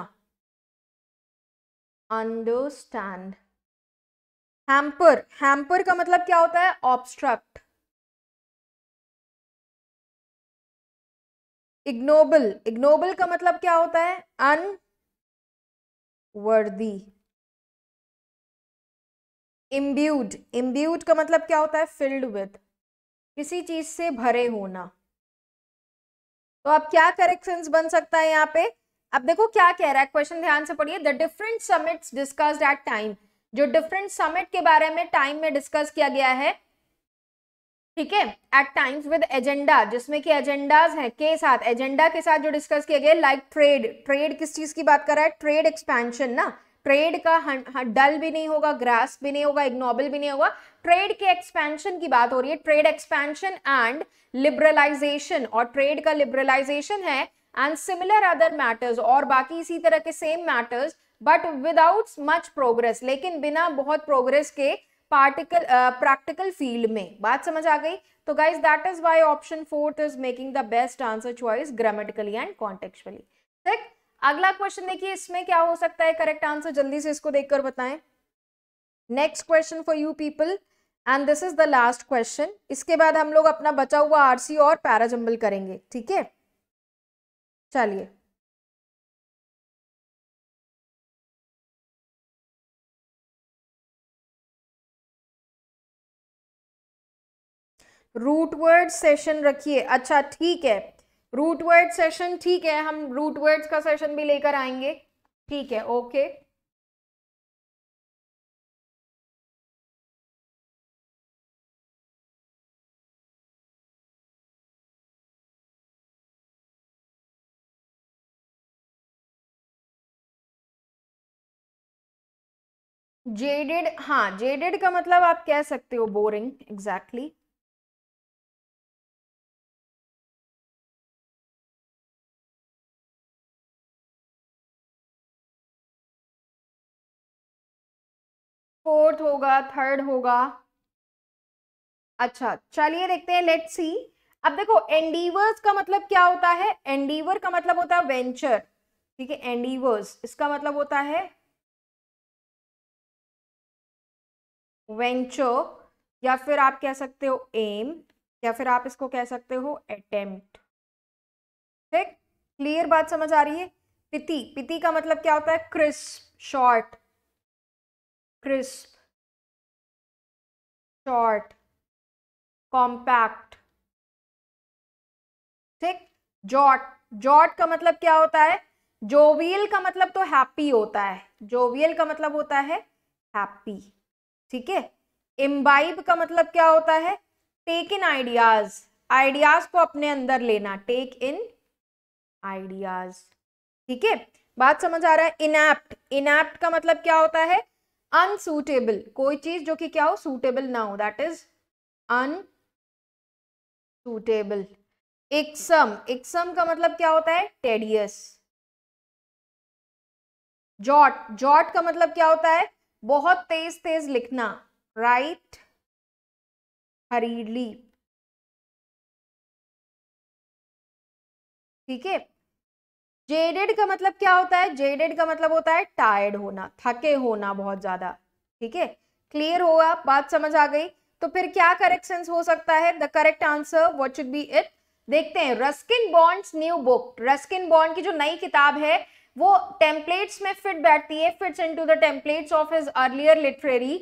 अंडरस्टैंड हैम्पर हैम्पर का मतलब क्या होता है ऑब्स्ट्रक्ट इग्नोबल इग्नोबल का मतलब क्या होता है अनवर्दी इम्ब्यूड इम्ब्यूड का मतलब क्या होता है फिल्ड विथ किसी चीज से भरे होना तो अब क्या करेक्शन बन सकता है यहाँ पे अब देखो क्या कह रहा है क्वेश्चन ध्यान से पढ़िए the different summit discuss at time जो डिफरेंट समिट के बारे में टाइम में डिस्कस किया गया है ठीक है एट टाइम्स विद एजेंडा जिसमें कि एजेंडाज हैं के साथ एजेंडा के साथ जो डिस्कस किया गया लाइक ट्रेड ट्रेड किस चीज की बात कर रहा है ट्रेड एक्सपेंशन ना ट्रेड का हाँ, डल भी नहीं होगा ग्रास भी नहीं होगा इग्नोबल भी नहीं होगा ट्रेड के एक्सपेंशन की बात हो रही है ट्रेड एक्सपेंशन एंड लिबरलाइजेशन और ट्रेड का लिबरलाइजेशन है एंड सिमिलर अदर मैटर्स और बाकी इसी तरह के same matters but without much progress लेकिन बिना बहुत प्रोग्रेस के पार्टिकल प्रैक्टिकल फील्ड में बात समझ आ गई तो guys that is why option fourth is making the best answer choice grammatically and contextually अगला क्वेश्चन देखिए इसमें क्या हो सकता है करेक्ट आंसर जल्दी से इसको देखकर बताएं next question for you people and this is the last question इसके बाद हम लोग अपना बचा हुआ आरसी और पैराजम्बल करेंगे ठीक है चलिए रूट वर्ड सेशन रखिए अच्छा ठीक है रूट वर्ड सेशन ठीक है हम रूट वर्ड्स का सेशन भी लेकर आएंगे ठीक है ओके जेडेड हाँ जेडेड का मतलब आप कह सकते हो बोरिंग एग्जैक्टली exactly. फोर्थ होगा थर्ड होगा अच्छा चलिए देखते हैं लेट सी अब देखो एंडीवर्स का मतलब क्या होता है एंडीवर का मतलब होता है वेंचर ठीक है एंडीवर्स इसका मतलब होता है वेंचर या फिर आप कह सकते हो एम या फिर आप इसको कह सकते हो अटेम्प्ट ठीक क्लियर बात समझ आ रही है पिति पिति का मतलब क्या होता है crisp short crisp, short, compact. ठीक जॉट जॉट का मतलब क्या होता है जोवियल का मतलब तो हैप्पी होता है जोवियल का मतलब होता है हैप्पी ठीक है इम्बाइब का मतलब क्या होता है टेक इन आइडियाज आइडियाज को अपने अंदर लेना टेक इन आइडियाज ठीक है बात समझ आ रहा है इनैप्ट इनैप्ट का मतलब क्या होता है अनसूटेबल कोई चीज जो कि क्या हो सूटेबल ना हो that is suitable exam exam का मतलब क्या होता है टेडियस जॉट जॉट का मतलब क्या होता है बहुत तेज तेज लिखना राइट हरीडली ठीक है जेडेड का मतलब क्या होता है जेडेड का मतलब होता है टायर्ड होना थके होना बहुत ज्यादा ठीक है क्लियर होगा बात समझ आ गई तो फिर क्या करेक्शन हो सकता है the correct answer what should be it देखते हैं Ruskin Bond's new book Ruskin Bond की जो नई किताब है वो टेम्पलेट्स में फिट बैठती है fits into the templates of his earlier literary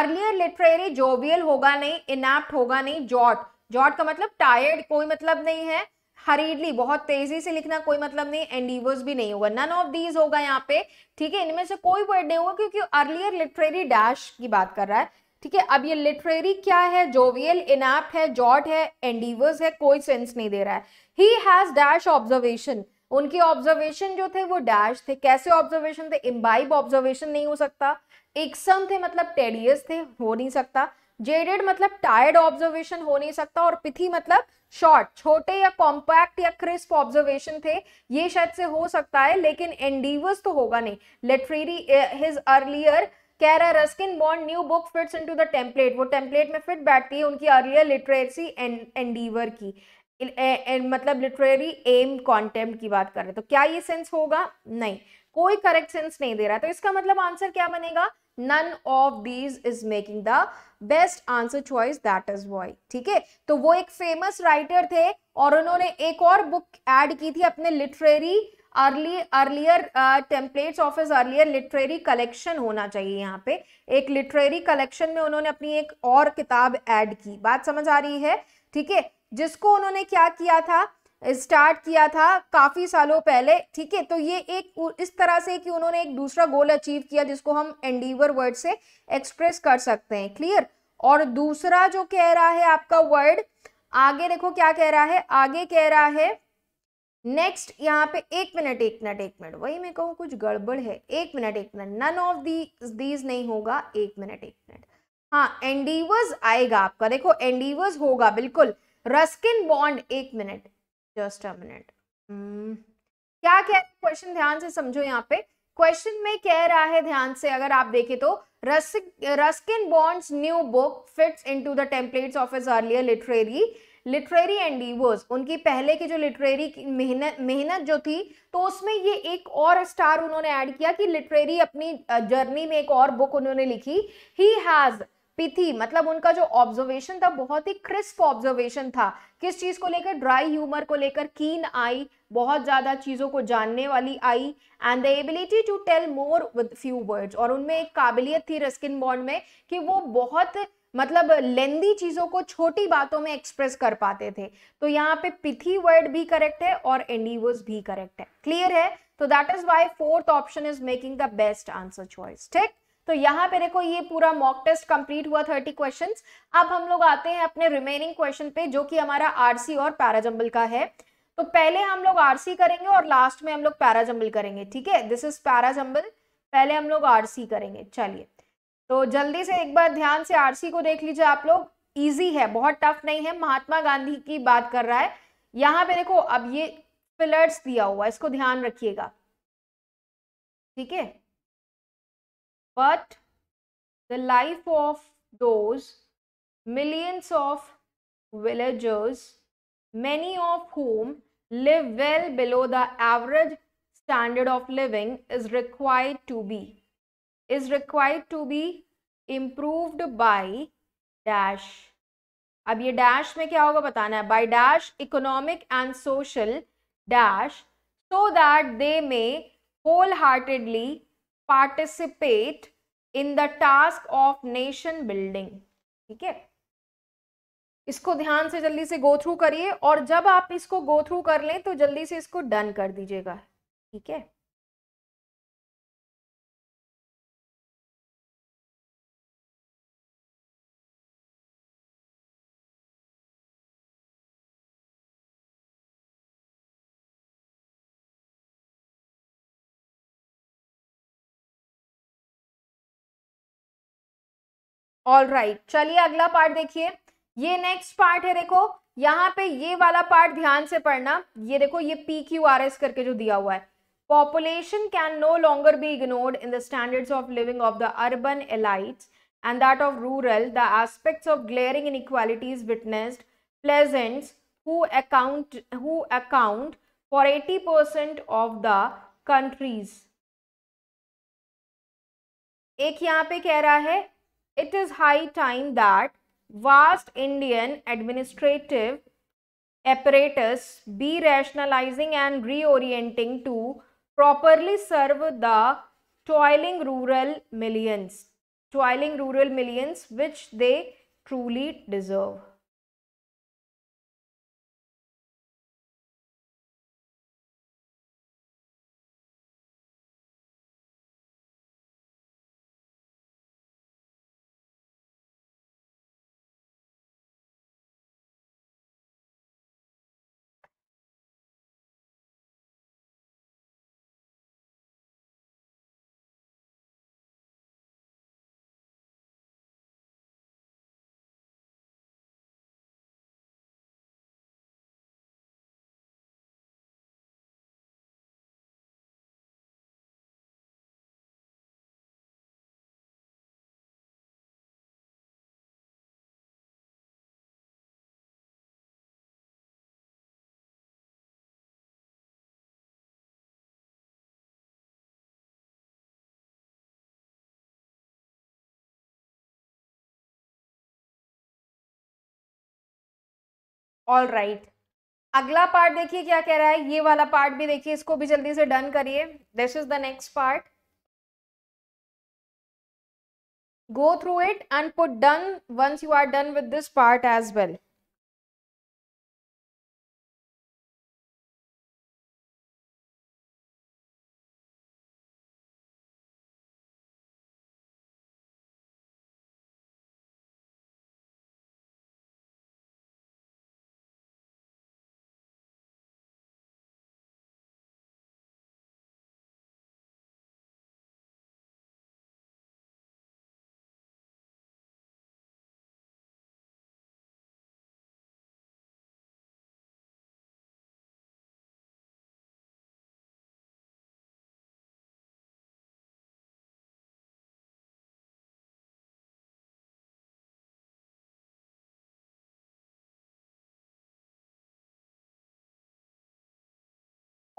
earlier literary jovial होगा नहीं इनैप्ट होगा नहीं जॉट जॉट का मतलब टायर्ड कोई मतलब नहीं है हरीडली बहुत तेजी से लिखना कोई मतलब नहीं एंडीवर्स भी नहीं होगा नन ऑफ दीज होगा यहाँ पे ठीक है इनमें से कोई वर्ड नहीं होगा क्योंकि अर्लियर लिटरेरी डैश की बात कर रहा है ठीक है अब ये लिटरेरी क्या है जोवियल इनैप्ट है जॉट है एंडीवर्स है कोई सेंस नहीं दे रहा है ही हैज डैश ऑब्जर्वेशन उनके ऑब्जर्वेशन जो थे वो डैश थे कैसे ऑब्जर्वेशन थे इम्बाइब ऑब्जर्वेशन नहीं हो सकता एक सम थे मतलब टेडियस थे हो नहीं सकता जेडेड मतलब टायर्ड ऑब्जर्वेशन हो नहीं सकता और पिथी मतलब शॉर्ट छोटे या कॉम्पैक्ट या क्रिस्प ऑब्जर्वेशन थे ये शायद से हो सकता है लेकिन एंडीवस तो होगा नहीं लेटरी हिज अर्लियर कह रहा है Ruskin Bond new book fits into the template वो टेम्पलेट में फिट बैठती है उनकी अर्लियर लिटरेसी एंडीवर की ए, ए, मतलब लिटरेरी एम कॉन्टेम्प्ट की बात कर रहे हैं तो क्या ये सेंस होगा नहीं कोई करेक्ट सेंस नहीं दे रहा तो इसका मतलब आंसर क्या बनेगा none of these is making the best answer choice that is why ठीक है तो वो एक फेमस राइटर थे और उन्होंने एक और बुक एड की थी अपने literary early earlier templates of is earlier literary collection होना चाहिए यहाँ पे एक लिटरेरी कलेक्शन में उन्होंने अपनी एक और किताब ऐड की बात समझ आ रही है ठीक है जिसको उन्होंने क्या किया था स्टार्ट किया था काफ़ी सालों पहले ठीक है तो ये एक इस तरह से कि उन्होंने एक दूसरा गोल अचीव किया जिसको हम एंडीवर वर्ड से एक्सप्रेस कर सकते हैं क्लियर और दूसरा जो कह रहा है आपका वर्ड आगे देखो क्या कह रहा है आगे कह रहा है नेक्स्ट यहाँ पे एक मिनट एक मिनट एक मिनट वही मैं कहूँ कुछ गड़बड़ है एक मिनट एक मिनट नन ऑफ दीज नहीं होगा एक मिनट एक मिनट हाँ एंडीवर्स आएगा आपका देखो एंडीवर्स होगा बिल्कुल रस्किन बॉन्ड एक मिनट जस्ट अ मिनट क्या कह है क्वेश्चन ध्यान से समझो यहाँ पे क्वेश्चन में कह रहा है ध्यान से अगर आप देखें तो Ruskin Bond's new book fits into the templates of as earlier literary literary and उनकी पहले की जो लिटरेरी मेहनत मेहनत जो थी तो उसमें ये एक और स्टार उन्होंने ऐड किया कि लिटरेरी अपनी जर्नी में एक और बुक उन्होंने लिखी ही हैज़ पिथी मतलब उनका जो ऑब्जर्वेशन था बहुत ही क्रिस्प ऑब्जर्वेशन था किस चीज को लेकर ड्राई ह्यूमर को लेकर कीन आई बहुत ज्यादा चीजों को जानने वाली eye and the ability to tell more with few words और उनमें एक काबिलियत थी रस्किन बॉन्ड में कि वो बहुत मतलब लेंदी चीजों को छोटी बातों में एक्सप्रेस कर पाते थे तो यहाँ पे पिथी वर्ड भी करेक्ट है और एंडीवर्स भी करेक्ट है क्लियर है तो that is why fourth option is making the best answer choice ठीक तो यहाँ पे देखो ये पूरा मॉक टेस्ट कंप्लीट हुआ थर्टी क्वेश्चन अब हम लोग आते हैं अपने रिमेनिंग क्वेश्चन पे जो कि हमारा आरसी और पैराजंबल का है तो पहले हम लोग आरसी करेंगे और लास्ट में हम लोग पैराजंबल करेंगे ठीक है दिस इज पैराजंबल पहले हम लोग आरसी करेंगे चलिए तो जल्दी से एक बार ध्यान से आरसी को देख लीजिए आप लोग ईजी है बहुत टफ नहीं है महात्मा गांधी की बात कर रहा है यहाँ पे देखो अब ये फिलर्स दिया हुआ इसको ध्यान रखिएगा ठीक है but the life of those millions of villagers, many of whom live well below the average standard of living is required to be is required to be improved by dash अब ये dash में क्या होगा बताना है by dash economic and social dash so that they may wholeheartedly participate in the task of nation building ठीक है इसको ध्यान से जल्दी से गो थ्रू करिए और जब आप इसको गो थ्रू कर लें तो जल्दी से इसको डन कर दीजिएगा ठीक है ऑल राइट चलिए अगला पार्ट देखिए ये नेक्स्ट पार्ट है देखो यहाँ पे ये वाला पार्ट ध्यान से पढ़ना ये देखो ये पी क्यू आर एस करके जो दिया हुआ है population can no longer be ignored in the standards of living of the urban elite and that of rural the aspects of glaring in equalities witnessed pleasant who account for eighty percent of the countries एक यहाँ पे कह रहा है it is high time that vast Indian administrative apparatus be rationalizing and reorienting to properly serve the toiling rural millions, toiling rural millions which they truly deserve. All right अगला part देखिए क्या कह रहा है ये वाला पार्ट भी देखिए इसको भी जल्दी से डन करिए this is the next part go through it and put done once you are done with this part as well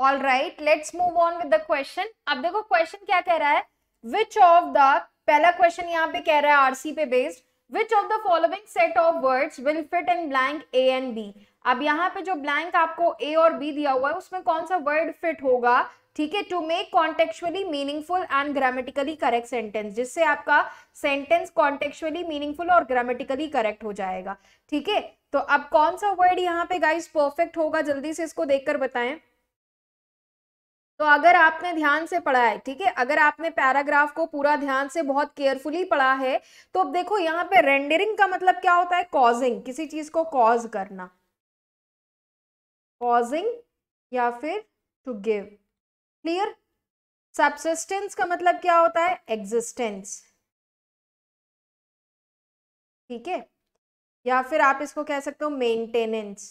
all right let's move on with the question अब देखो क्वेश्चन क्या कह रहा है विच ऑफ द पहला question यहाँ पे कह रहा है आरसी पे based which of the following set of words will fit in blank A and B अब यहाँ पे जो ब्लैंक आपको ए और बी दिया हुआ है उसमें कौन सा वर्ड फिट होगा ठीक है to make contextually meaningful and grammatically correct sentence जिससे आपका सेंटेंस कॉन्टेक्चुअली मीनिंगफुल और ग्रामेटिकली करेक्ट हो जाएगा ठीक है तो अब कौन सा वर्ड यहाँ पे गाइस परफेक्ट होगा जल्दी से इसको देखकर बताएं तो अगर आपने ध्यान से पढ़ा है ठीक है अगर आपने पैराग्राफ को पूरा ध्यान से बहुत केयरफुली पढ़ा है तो अब देखो यहाँ पे रेंडरिंग का मतलब क्या होता है कॉजिंग किसी चीज को कॉज करना कॉजिंग या फिर टू गिव क्लियर सबसिस्टेंस का मतलब क्या होता है एग्जिस्टेंस ठीक है या फिर आप इसको कह सकते हो मेंटेनेंस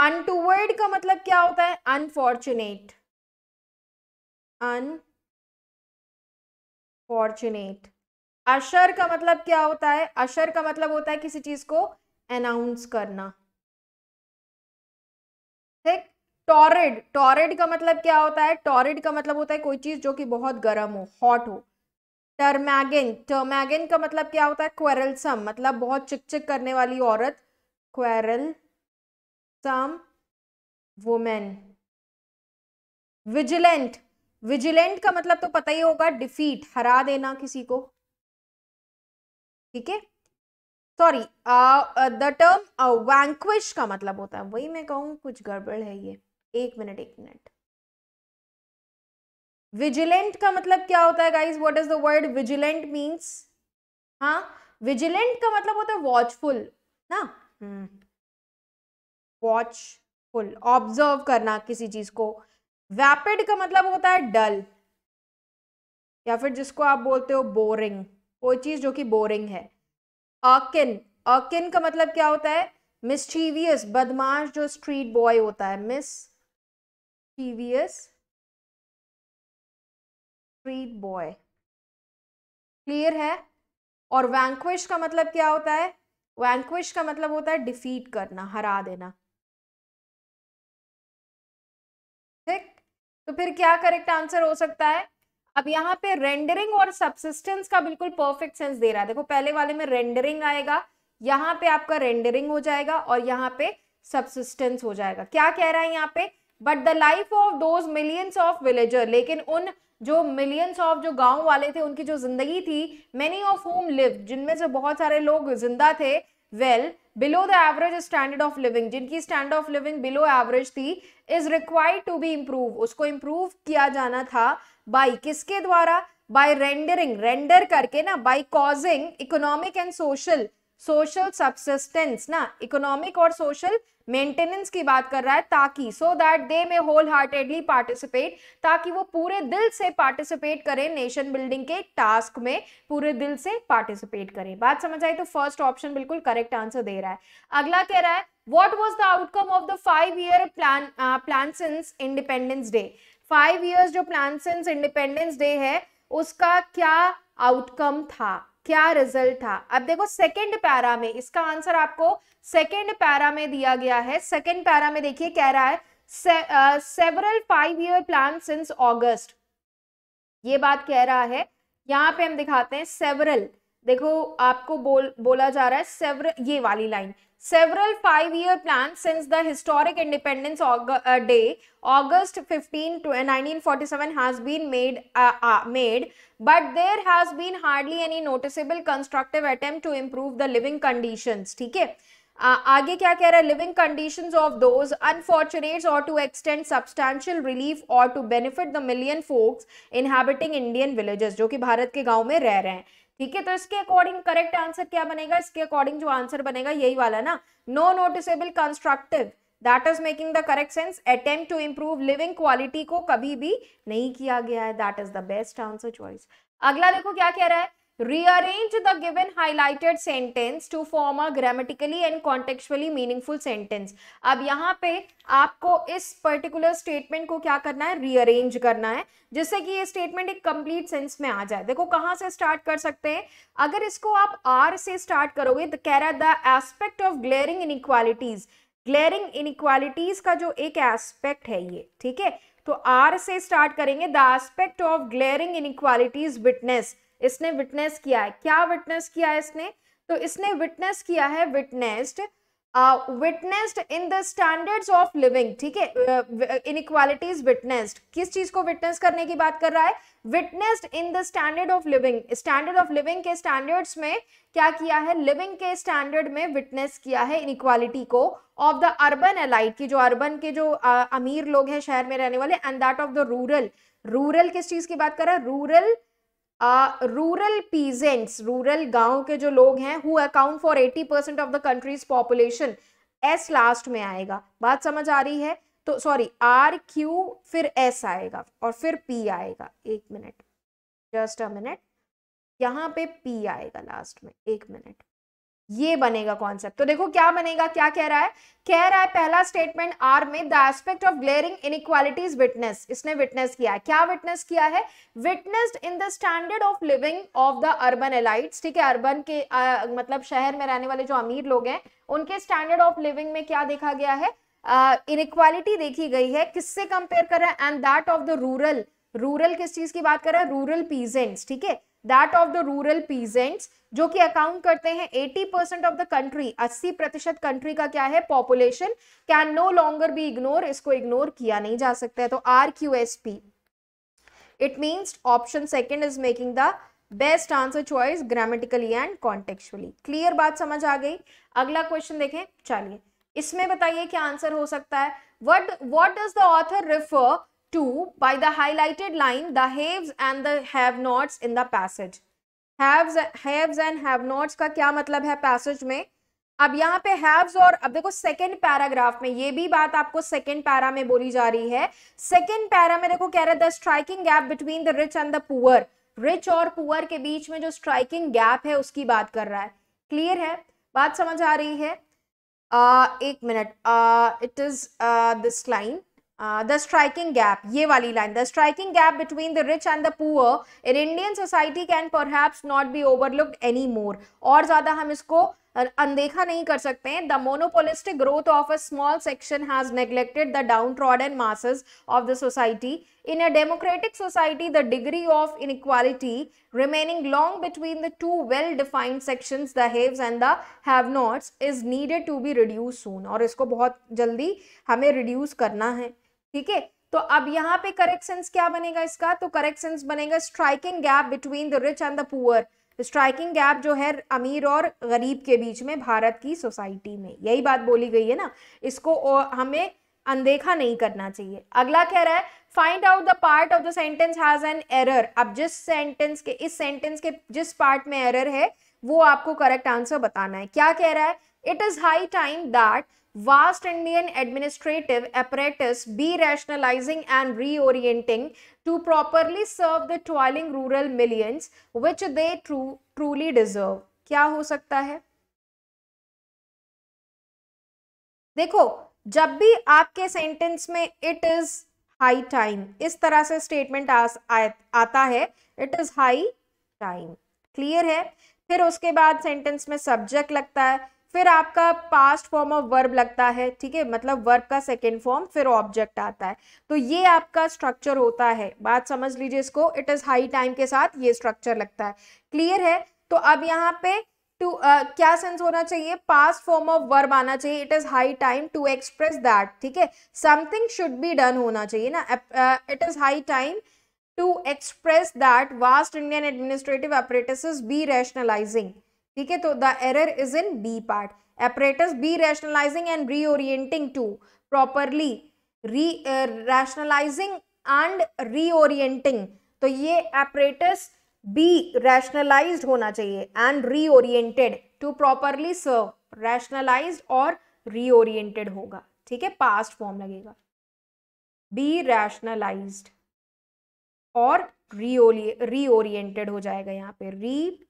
अनटूवर्ड का मतलब क्या होता है अनफॉर्चुनेट अनफॉर्चुनेट अशर का मतलब क्या होता है अशर का मतलब होता है किसी चीज को अनाउंस करना ठीक टॉरिड टॉरिड का मतलब क्या होता है टॉरिड का मतलब होता है कोई चीज जो कि बहुत गर्म हो हॉट हो टर्मैगिन टर्मैगिन का मतलब क्या होता है क्वेरलसम मतलब बहुत चिक चिक करने वाली औरत quarrelsome women vigilant vigilant का मतलब तो पता ही होगा डिफीट हरा देना किसी को ठीक है सॉरी द टर्म वैंक्विश का मतलब होता है वही मैं कहूँ कुछ गड़बड़ है ये एक मिनट एक मिनट विजिलेंट का मतलब क्या होता है guys what is the word vigilant means हाँ विजिलेंट का मतलब होता है वॉचफुल ना हम्म। वॉचफुल ऑब्जर्व करना किसी चीज को वैपिड का मतलब होता है डल या फिर जिसको आप बोलते हो बोरिंग कोई चीज जो कि बोरिंग है अकिन अकिन का मतलब क्या होता है मिसचीवियस बदमाश जो स्ट्रीट बॉय होता है mischievous street boy clear है और वैंक्विश का मतलब क्या होता है वैंक्विश का मतलब होता है डिफीट करना हरा देना ठीक तो फिर क्या करेक्ट आंसर हो सकता है अब यहाँ पे रेंडरिंग और सबसिस्टेंस का बिल्कुल परफेक्ट सेंस दे रहा है देखो पहले वाले में रेंडरिंग आएगा यहाँ पे आपका रेंडरिंग हो जाएगा और यहाँ पे सबसिस्टेंस हो जाएगा क्या कह रहा है यहाँ पे but the life of those millions of villager लेकिन उन जो मिलियंस ऑफ जो गांव वाले थे उनकी जो जिंदगी थी मेनी ऑफ होम लिव जिनमें से बहुत सारे लोग जिंदा थे well below the average standard of living जिनकी standard of living below average थी is required to be improve उसको इम्प्रूव किया जाना था बाई किसके द्वारा बाई रेंडरिंग रेंडर करके ना by causing economic and social social subsistence ना इकोनॉमिक और सोशल मेंटेनेंस की बात कर रहा है ताकि सो दैट दे में होल हार्टेडली पार्टिसिपेट ताकि वो पूरे दिल से पार्टिसिपेट करें नेशन बिल्डिंग के टास्क में पूरे दिल से पार्टिसिपेट करें बात समझ आई तो फर्स्ट ऑप्शन बिल्कुल करेक्ट आंसर दे रहा है अगला कह रहा है what was the outcome of the five year plan plan since independence day five years जो प्लान सिंस इंडिपेंडेंस डे है उसका क्या आउटकम था क्या रिजल्ट था अब देखो सेकंड पैरा में इसका आंसर आपको सेकेंड पैरा में दिया गया है सेकेंड पैरा में देखिए कह रहा है several five year plan since August ये बात कह रहा है यहाँ पे हम दिखाते हैं सेवरल देखो आपको बोल बोला जा रहा है सेवर ये वाली line several five year plan since the historic independence day August fifteen nineteen has been made made but there has been hardly any noticeable constructive attempt to improve the living condition ठीक है आगे क्या कह रहा है living conditions of those unfortunates और to extend substantial relief और to benefit the million folks inhabiting Indian villages जो कि भारत के गांव में रह रहे हैं ठीक है तो इसके अकॉर्डिंग करेक्ट आंसर क्या बनेगा इसके अकॉर्डिंग जो आंसर बनेगा यही वाला ना no noticeable constructive that is making the correct sense attempt to improve living quality को कभी भी नहीं किया गया है that is the best answer choice अगला देखो क्या कह रहा है rearrange the given highlighted sentence to form a grammatically and contextually meaningful sentence. अब यहाँ पे आपको इस पर्टिकुलर स्टेटमेंट को क्या करना है रीअरेंज करना है जिससे कि ये स्टेटमेंट एक कंप्लीट सेंस में आ जाए देखो कहाँ से स्टार्ट कर सकते हैं अगर इसको आप आर से स्टार्ट करोगे तो कह the aspect of glaring equalities glaring inequalities का जो एक एस्पेक्ट है ये ठीक है तो आर से स्टार्ट करेंगे the aspect of glaring equalities witness इसने विटनेस किया है क्या विटनेस किया है इसने तो इसने विटनेस किया है witnessed witnessed in the standards of living ठीक है इनइक्वालिटीज uh, विटनेस्ड किस चीज को विटनेस करने की बात कर रहा है witnessed in the standard of living standard of living के स्टैंडर्ड्स में क्या किया है लिविंग के स्टैंडर्ड में विटनेस किया है इनइक्वालिटी को ऑफ द अर्बन एलाइट की जो अर्बन के जो uh, अमीर लोग हैं शहर में रहने वाले and that of the rural rural किस चीज की बात कर रहा है रूरल रूरल पीजेंट्स रूरल गांव के जो लोग हैं who account for 80 percent of the country's population S last में आएगा बात समझ आ रही है तो सॉरी आर क्यू फिर एस आएगा और फिर पी आएगा एक मिनट जस्ट अ मिनट यहाँ पे पी आएगा लास्ट में एक मिनट ये बनेगा कॉन्सेप्ट तो देखो क्या बनेगा क्या कह रहा है कह रहा है पहला स्टेटमेंट आर में the aspect of glaring equality witness इसने विटनेस किया है क्या विटनेस किया है witness in the standard of living of the urban elites ठीक है अर्बन के आ, मतलब शहर में रहने वाले जो अमीर लोग हैं उनके स्टैंडर्ड ऑफ लिविंग में क्या देखा गया है इनइक्वालिटी uh, देखी गई है किससे कंपेयर कर रहा है and that of the rural rural किस चीज की बात कर रहा है रूरल पीजेंट्स ठीक है that of the rural peasants जो कि अकाउंट करते हैं 80 परसेंट ऑफ द कंट्री 80 प्रतिशत कंट्री का क्या है population can no longer be ignore इसको इग्नोर किया नहीं जा सकता है तो R Q S P it means option second is making the best answer choice grammatically and contextually clear बात समझ आ गई अगला क्वेश्चन देखें चलिए इसमें बताइए क्या आंसर हो सकता है what what does the author refer 2 by the highlighted line the haves and the have nots in the passage haves haves and have nots का क्या मतलब है passage में अब यहाँ पे हैव्स और अब देखो सेकेंड पैराग्राफ में ये भी बात आपको सेकेंड पैरा में बोली जा रही है सेकेंड पैरा में देखो कह रहे है the striking gap between the rich and the poor rich और पुअर के बीच में जो स्ट्राइकिंग गैप है उसकी बात कर रहा है क्लियर है बात समझ आ रही है uh, एक minute it is this line the striking gap ये वाली line the striking gap between the rich and the poor in Indian society can पर not be overlooked any more और ज़्यादा हम इसको अनदेखा नहीं कर सकते हैं the monopolistic growth of a small section has neglected the down and masses of the society in a democratic society the degree of inequality remaining long between the two well defined section the haves and the have nots is needed to be reduce soon और इसको बहुत जल्दी हमें reduce करना है ठीक है तो अब यहाँ पे करेक्शंस क्या बनेगा इसका तो करेक्शंस बनेगा striking gap between the rich and the poor striking gap जो है अमीर और गरीब के बीच में भारत की सोसाइटी में यही बात बोली गई है ना इसको हमें अनदेखा नहीं करना चाहिए अगला कह रहा है find out the part of the sentence has an error अब जिस सेंटेंस के इस सेंटेंस के जिस पार्ट में एरर है वो आपको करेक्ट आंसर बताना है क्या कह रहा है it is high time that vast Indian administrative apparatus be rationalizing and reorienting to properly serve the toiling rural millions which they true, truly deserve. क्या हो सकता है देखो जब भी आपके सेंटेंस में इट इज हाई टाइम इस तरह से स्टेटमेंट आता है it is high time clear है फिर उसके बाद सेंटेंस में सब्जेक्ट लगता है फिर आपका पास्ट फॉर्म ऑफ वर्ब लगता है ठीक है मतलब वर्ब का सेकेंड फॉर्म फिर ऑब्जेक्ट आता है तो ये आपका स्ट्रक्चर होता है बात समझ लीजिए इसको इट इज़ हाई टाइम के साथ ये स्ट्रक्चर लगता है क्लियर है तो अब यहाँ पे टू uh, क्या सेंस होना चाहिए पास्ट फॉर्म ऑफ वर्ब आना चाहिए it is high time to express that ठीक है समथिंग शुड बी डन होना चाहिए ना it is high time to express that vast Indian administrative apparatus be rationalising ठीक है तो the error is in B part apparatus be rationalising and reorienting to properly re rationalising and reorienting तो ये apparatus be rationalised होना चाहिए and reoriented to properly serve rationalised और reoriented होगा ठीक है पास्ट फॉर्म लगेगा बी रैशनलाइज्ड और रीओरिएंटेड हो जाएगा यहाँ पे री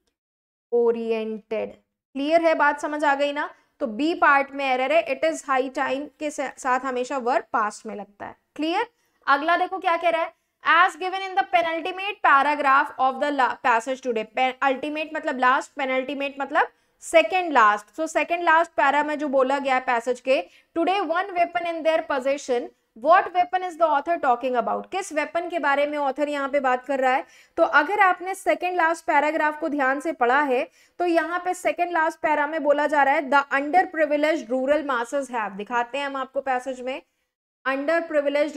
ओरिएंटेड क्लियर है बात समझ आ गई ना तो बी पार्ट में एरर है इट इज हाई टाइम के साथ हमेशा वर्ब पास्ट में लगता है क्लियर अगला देखो क्या कह रहा है as given in the penultimate paragraph of the passage today ultimate मतलब लास्ट पेनल्टीमेट मतलब second last so second last para में जो बोला गया है पैसेज के today one weapon in their possession what weapon is the author talking about किस weapon के बारे में ऑथर यहाँ पे बात कर रहा है तो अगर आपने सेकेंड लास्ट पैराग्राफ को ध्यान से पढ़ा है तो यहाँ पे सेकेंड लास्ट पैरा में बोला जा रहा है the under privilege rural masses have दिखाते हैं हम आपको पैसेज में अंडर प्रिविलेज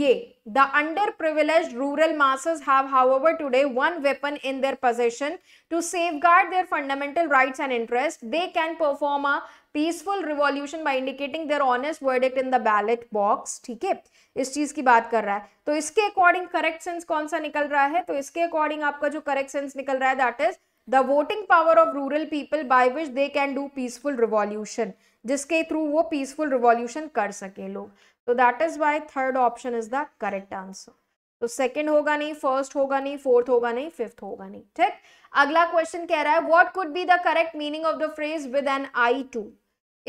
ये the under privilege rural masses have however today one weapon in their possession to safeguard their fundamental right and interest they can perform a peaceful revolution by indicating their honest verdict in the ballot box ठीक है इस चीज की बात कर रहा है तो इसके अकॉर्डिंग करेक्ट सेंस कौन सा निकल रहा है तो इसके अकॉर्डिंग आपका जो करेक्ट सेंस निकल रहा है that is the voting power of rural people by which they can do peaceful revolution जिसके थ्रू वो पीसफुल रिवॉल्यूशन कर सके लोग तो that is why third option is the correct answer तो सेकेंड होगा नहीं फर्स्ट होगा नहीं फोर्थ होगा नहीं फिफ्थ होगा नहीं ठीक अगला क्वेश्चन कह रहा है what could be the correct meaning of the phrase with an eye to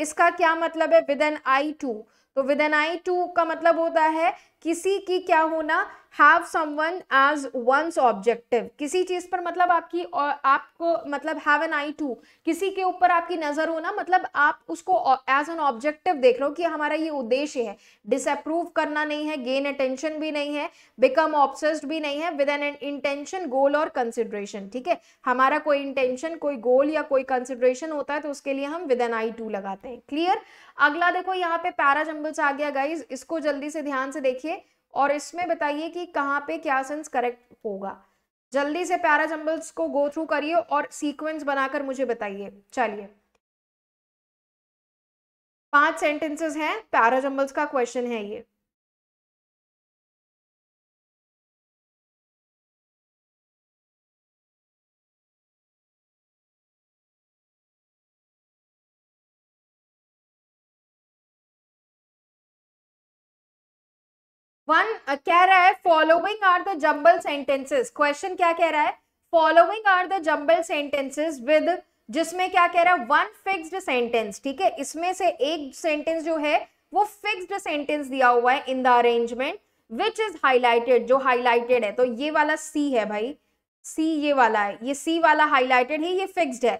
इसका क्या मतलब है विद एन आई टू तो विद एन आई टू का मतलब होता है किसी की क्या होना have someone as one's objective किसी चीज पर मतलब आपकी और आपको मतलब हैव एन आई टू किसी के ऊपर आपकी नजर होना मतलब आप उसको एज एन ऑब्जेक्टिव देख रहे हो कि हमारा ये उद्देश्य है डिसअप्रूव करना नहीं है गेन अटेंशन भी नहीं है बिकम ऑब्सेस्ड भी नहीं है विद एन इंटेंशन गोल और कंसिडरेशन ठीक है हमारा कोई इंटेंशन कोई गोल या कोई कंसिडरेशन होता है तो उसके लिए हम विद एन आई टू लगाते हैं क्लियर अगला देखो यहाँ पे पैरा जम्बल्स आ गया गाइज इसको जल्दी से ध्यान से देखिए और इसमें बताइए कि कहाँ पे क्या सेंस करेक्ट होगा जल्दी से पैरा जम्बल्स को गो थ्रू करिए और सीक्वेंस बनाकर मुझे बताइए चलिए पांच सेंटेंसेस हैं जम्बल्स का क्वेश्चन है ये वन कह रहा है following are the jumbled sentences question क्या कह रहा है following are the jumbled sentences with जिसमें क्या कह रहा है वन फिक्स्ड सेंटेंस ठीक है इसमें से एक सेंटेंस जो है वो फिक्स्ड सेंटेंस दिया हुआ है in the arrangement which is highlighted जो हाईलाइटेड है तो ये वाला सी है भाई सी ये वाला है ये सी वाला हाईलाइटेड है ये फिक्स्ड है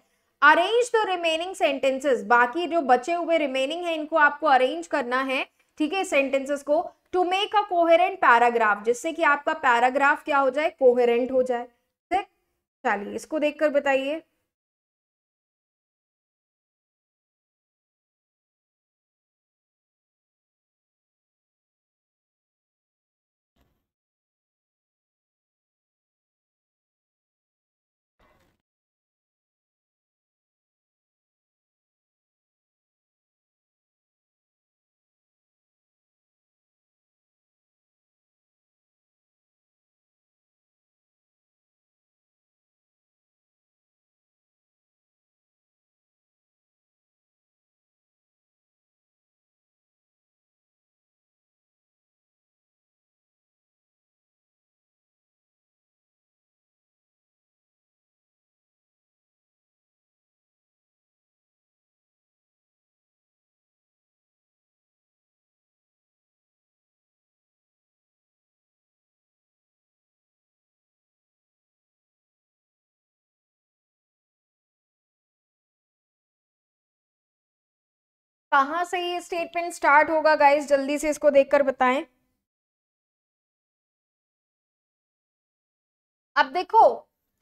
अरेंज द रिमेनिंग सेंटेंसेस बाकी जो बचे हुए रिमेनिंग है इनको आपको अरेंज करना है ठीक है सेंटेंसेस को to make a coherent paragraph जिससे कि आपका पैराग्राफ क्या हो जाए कोहेरेंट हो जाए चलिए इसको देखकर बताइए कहाँ से ये स्टेटमेंट स्टार्ट होगा गाइस जल्दी से इसको देखकर बताएं अब देखो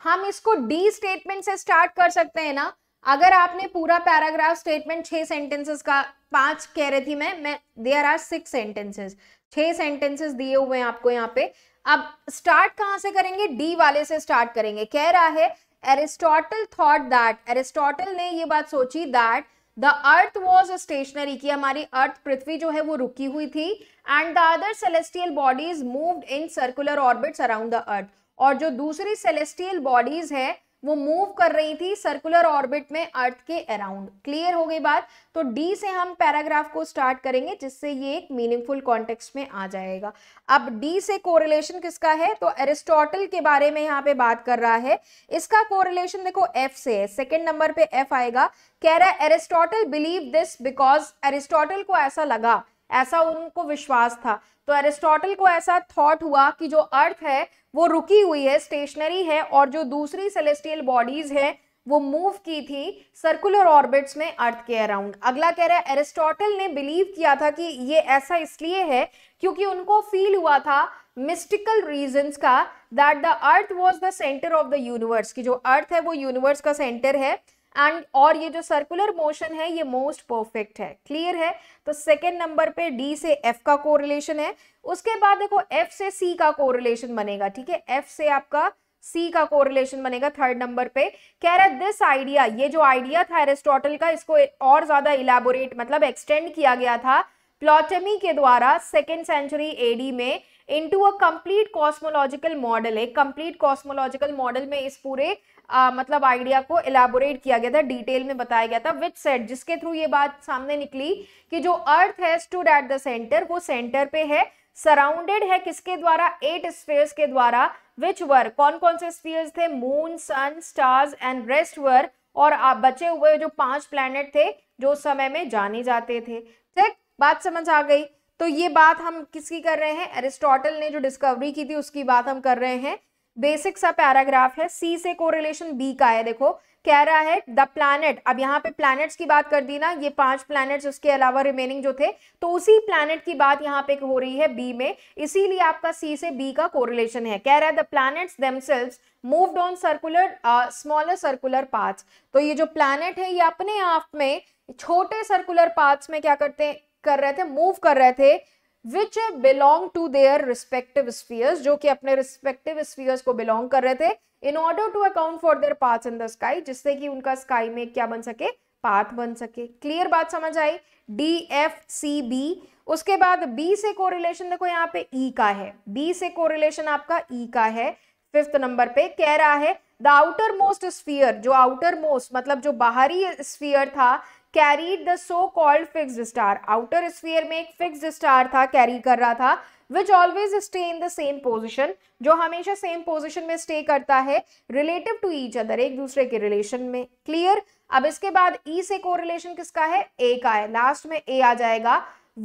हम इसको डी स्टेटमेंट से स्टार्ट कर सकते हैं ना अगर आपने पूरा पैराग्राफ स्टेटमेंट छह सेंटेंसेस का पांच कह रही थी मैं मैं देर आर सिक्स सेंटेंसेस छह सेंटेंसेस दिए हुए हैं आपको यहाँ पे अब स्टार्ट कहाँ से करेंगे डी वाले से स्टार्ट करेंगे कह रहा है एरिस्टोटल थॉट दैट एरिस्टोटल ने ये बात सोची that the earth was a stationary की हमारी अर्थ पृथ्वी जो है वो रुकी हुई थी and the other celestial bodies moved in circular orbits around the earth और जो दूसरी सेलेस्टियल बॉडीज है वो मूव कर रही थी सर्कुलर ऑर्बिट में अर्थ के अराउंड क्लियर हो गई बात तो डी से हम पैराग्राफ को स्टार्ट करेंगे जिससे ये एक मीनिंगफुल कॉन्टेक्स्ट में आ जाएगा अब डी से कोरिलेशन किसका है तो एरिस्टोटल के बारे में यहाँ पे बात कर रहा है इसका कोरिलेशन देखो एफ से है सेकेंड नंबर पे एफ आएगा कह रहा है Aristotle believe this because Aristotle को ऐसा लगा ऐसा उनको विश्वास था तो एरिस्टोटल को ऐसा थॉट हुआ कि जो अर्थ है वो रुकी हुई है स्टेशनरी है और जो दूसरी सेलेस्टियल बॉडीज है वो मूव की थी सर्कुलर ऑर्बिट्स में अर्थ के अराउंड अगला कह रहा है एरिस्टोटल ने बिलीव किया था कि ये ऐसा इसलिए है क्योंकि उनको फील हुआ था मिस्टिकल रीजंस का that the earth was the centre of the universe कि जो अर्थ है वो यूनिवर्स का सेंटर है एंड और ये जो सर्कुलर मोशन है ये मोस्ट परफेक्ट है क्लियर है तो सेकेंड नंबर पे डी से एफ का कोरिलेशन है उसके बाद देखो एफ से सी का कोरिलेशन बनेगा ठीक है एफ से आपका सी का कोरिलेशन बनेगा थर्ड नंबर पे कह रहा है दिस आइडिया ये जो आइडिया था एरिस्टोटल का इसको और ज्यादा इलाबोरेट मतलब एक्सटेंड किया गया था प्लॉटमी के द्वारा सेकेंड सेंचुरी एडी में into a complete cosmological model एक कंप्लीट कॉस्मोलॉजिकल मॉडल में इस पूरे आ, मतलब आइडिया को एलाबोरेट किया गया था डिटेल में बताया गया था विच सेट जिसके थ्रू ये बात सामने निकली कि जो अर्थ है स्टूड एट द सेंटर वो सेंटर पे है सराउंडेड है किसके द्वारा एट स्पेयर्स के द्वारा विच वर कौन कौन से स्फीयर्स थे moon sun stars and rest were और बचे हुए जो पांच प्लैनेट थे जो समय में जाने जाते थे ठीक बात समझ आ गई तो ये बात हम किसकी कर रहे हैं एरिस्टोटल ने जो डिस्कवरी की थी उसकी बात हम कर रहे हैं बेसिक सा पैराग्राफ है सी से कोरिलेशन बी का है देखो कह रहा है द प्लैनेट अब यहाँ पे प्लैनेट्स की बात कर दी ना ये पांच प्लैनेट्स उसके अलावा रिमेनिंग जो थे तो उसी प्लैनेट की बात यहाँ पे हो रही है बी में इसीलिए आपका सी से बी का कोरिलेशन है कह रहा है the planets themselves move on circular smaller circular part तो ये जो प्लैनेट है ये अपने आप में छोटे सर्कुलर पार्ट्स में क्या करते हैं कर रहे थे मूव कर रहे थे which belong to their respective spheres जो कि अपने रिस्पेक्टिव स्पीयर्स को बिलोंग कर रहे थे in order to account for their part in the sky जिससे कि उनका स्काई में क्या बन सके पाथ बन सके क्लियर बात समझ आई डी एफ सी बी उसके बाद बी से कोरिलेशन देखो यहाँ पे ई e का है बी से कोरिलेशन आपका ई e का है फिफ्थ नंबर पे कह रहा है द आउटर मोस्ट स्फियर जो आउटर मोस्ट मतलब जो बाहरी स्फियर था carried the so called fix star outer sphere में एक फिक्स स्टार था कैरी कर रहा था which always stay in the same position जो हमेशा सेम पोजिशन में स्टे करता है रिलेटिव टू ईच अदर एक दूसरे के रिलेशन में क्लियर अब इसके बाद ई e से को रिलेशन किसका है ए का है लास्ट में ए आ जाएगा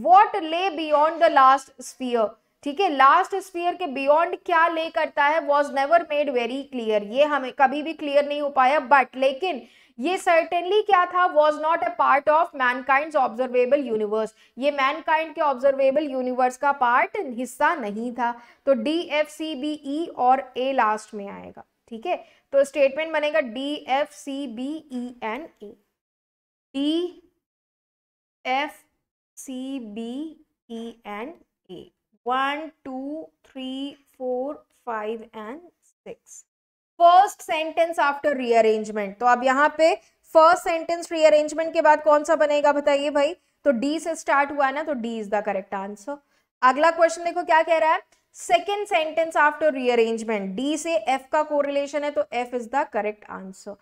वॉट ले बियॉन्ड द लास्ट स्पीयर ठीक है लास्ट स्पीयर के बियॉन्ड क्या ले करता है was never made very clear ये हमें कभी भी क्लियर नहीं हो पाया बट लेकिन ये सर्टेनली क्या था was not a part of mankind observable universe ये मैनकाइंड के ऑब्जर्वेबल यूनिवर्स का पार्ट हिस्सा नहीं था तो D F C B E और ए लास्ट में आएगा ठीक है तो स्टेटमेंट बनेगा D F C B E and A D F C B E and A one two three four five and six first sentence after rearrangement तो अब यहाँ पे फर्स्ट सेंटेंस रीअरेंजमेंट के बाद कौन सा बनेगा बताइए भाई तो डी से स्टार्ट हुआ है ना तो D is the correct answer अगला क्वेश्चन देखो क्या कह रहा है second sentence after rearrangement D से एफ का कोरिलेशन है तो F is the correct answer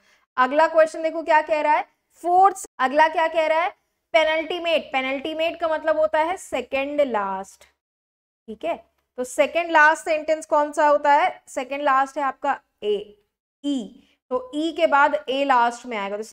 अगला क्वेश्चन देखो क्या कह रहा है फोर्थ अगला क्या कह रहा है पेनल्टीमेट पेनल्टीमेट का मतलब होता है सेकेंड लास्ट ठीक है तो सेकेंड लास्ट सेंटेंस कौन सा होता है सेकेंड लास्ट है आपका ए ई e. तो ई e के बाद ए लास्ट में आएगा तो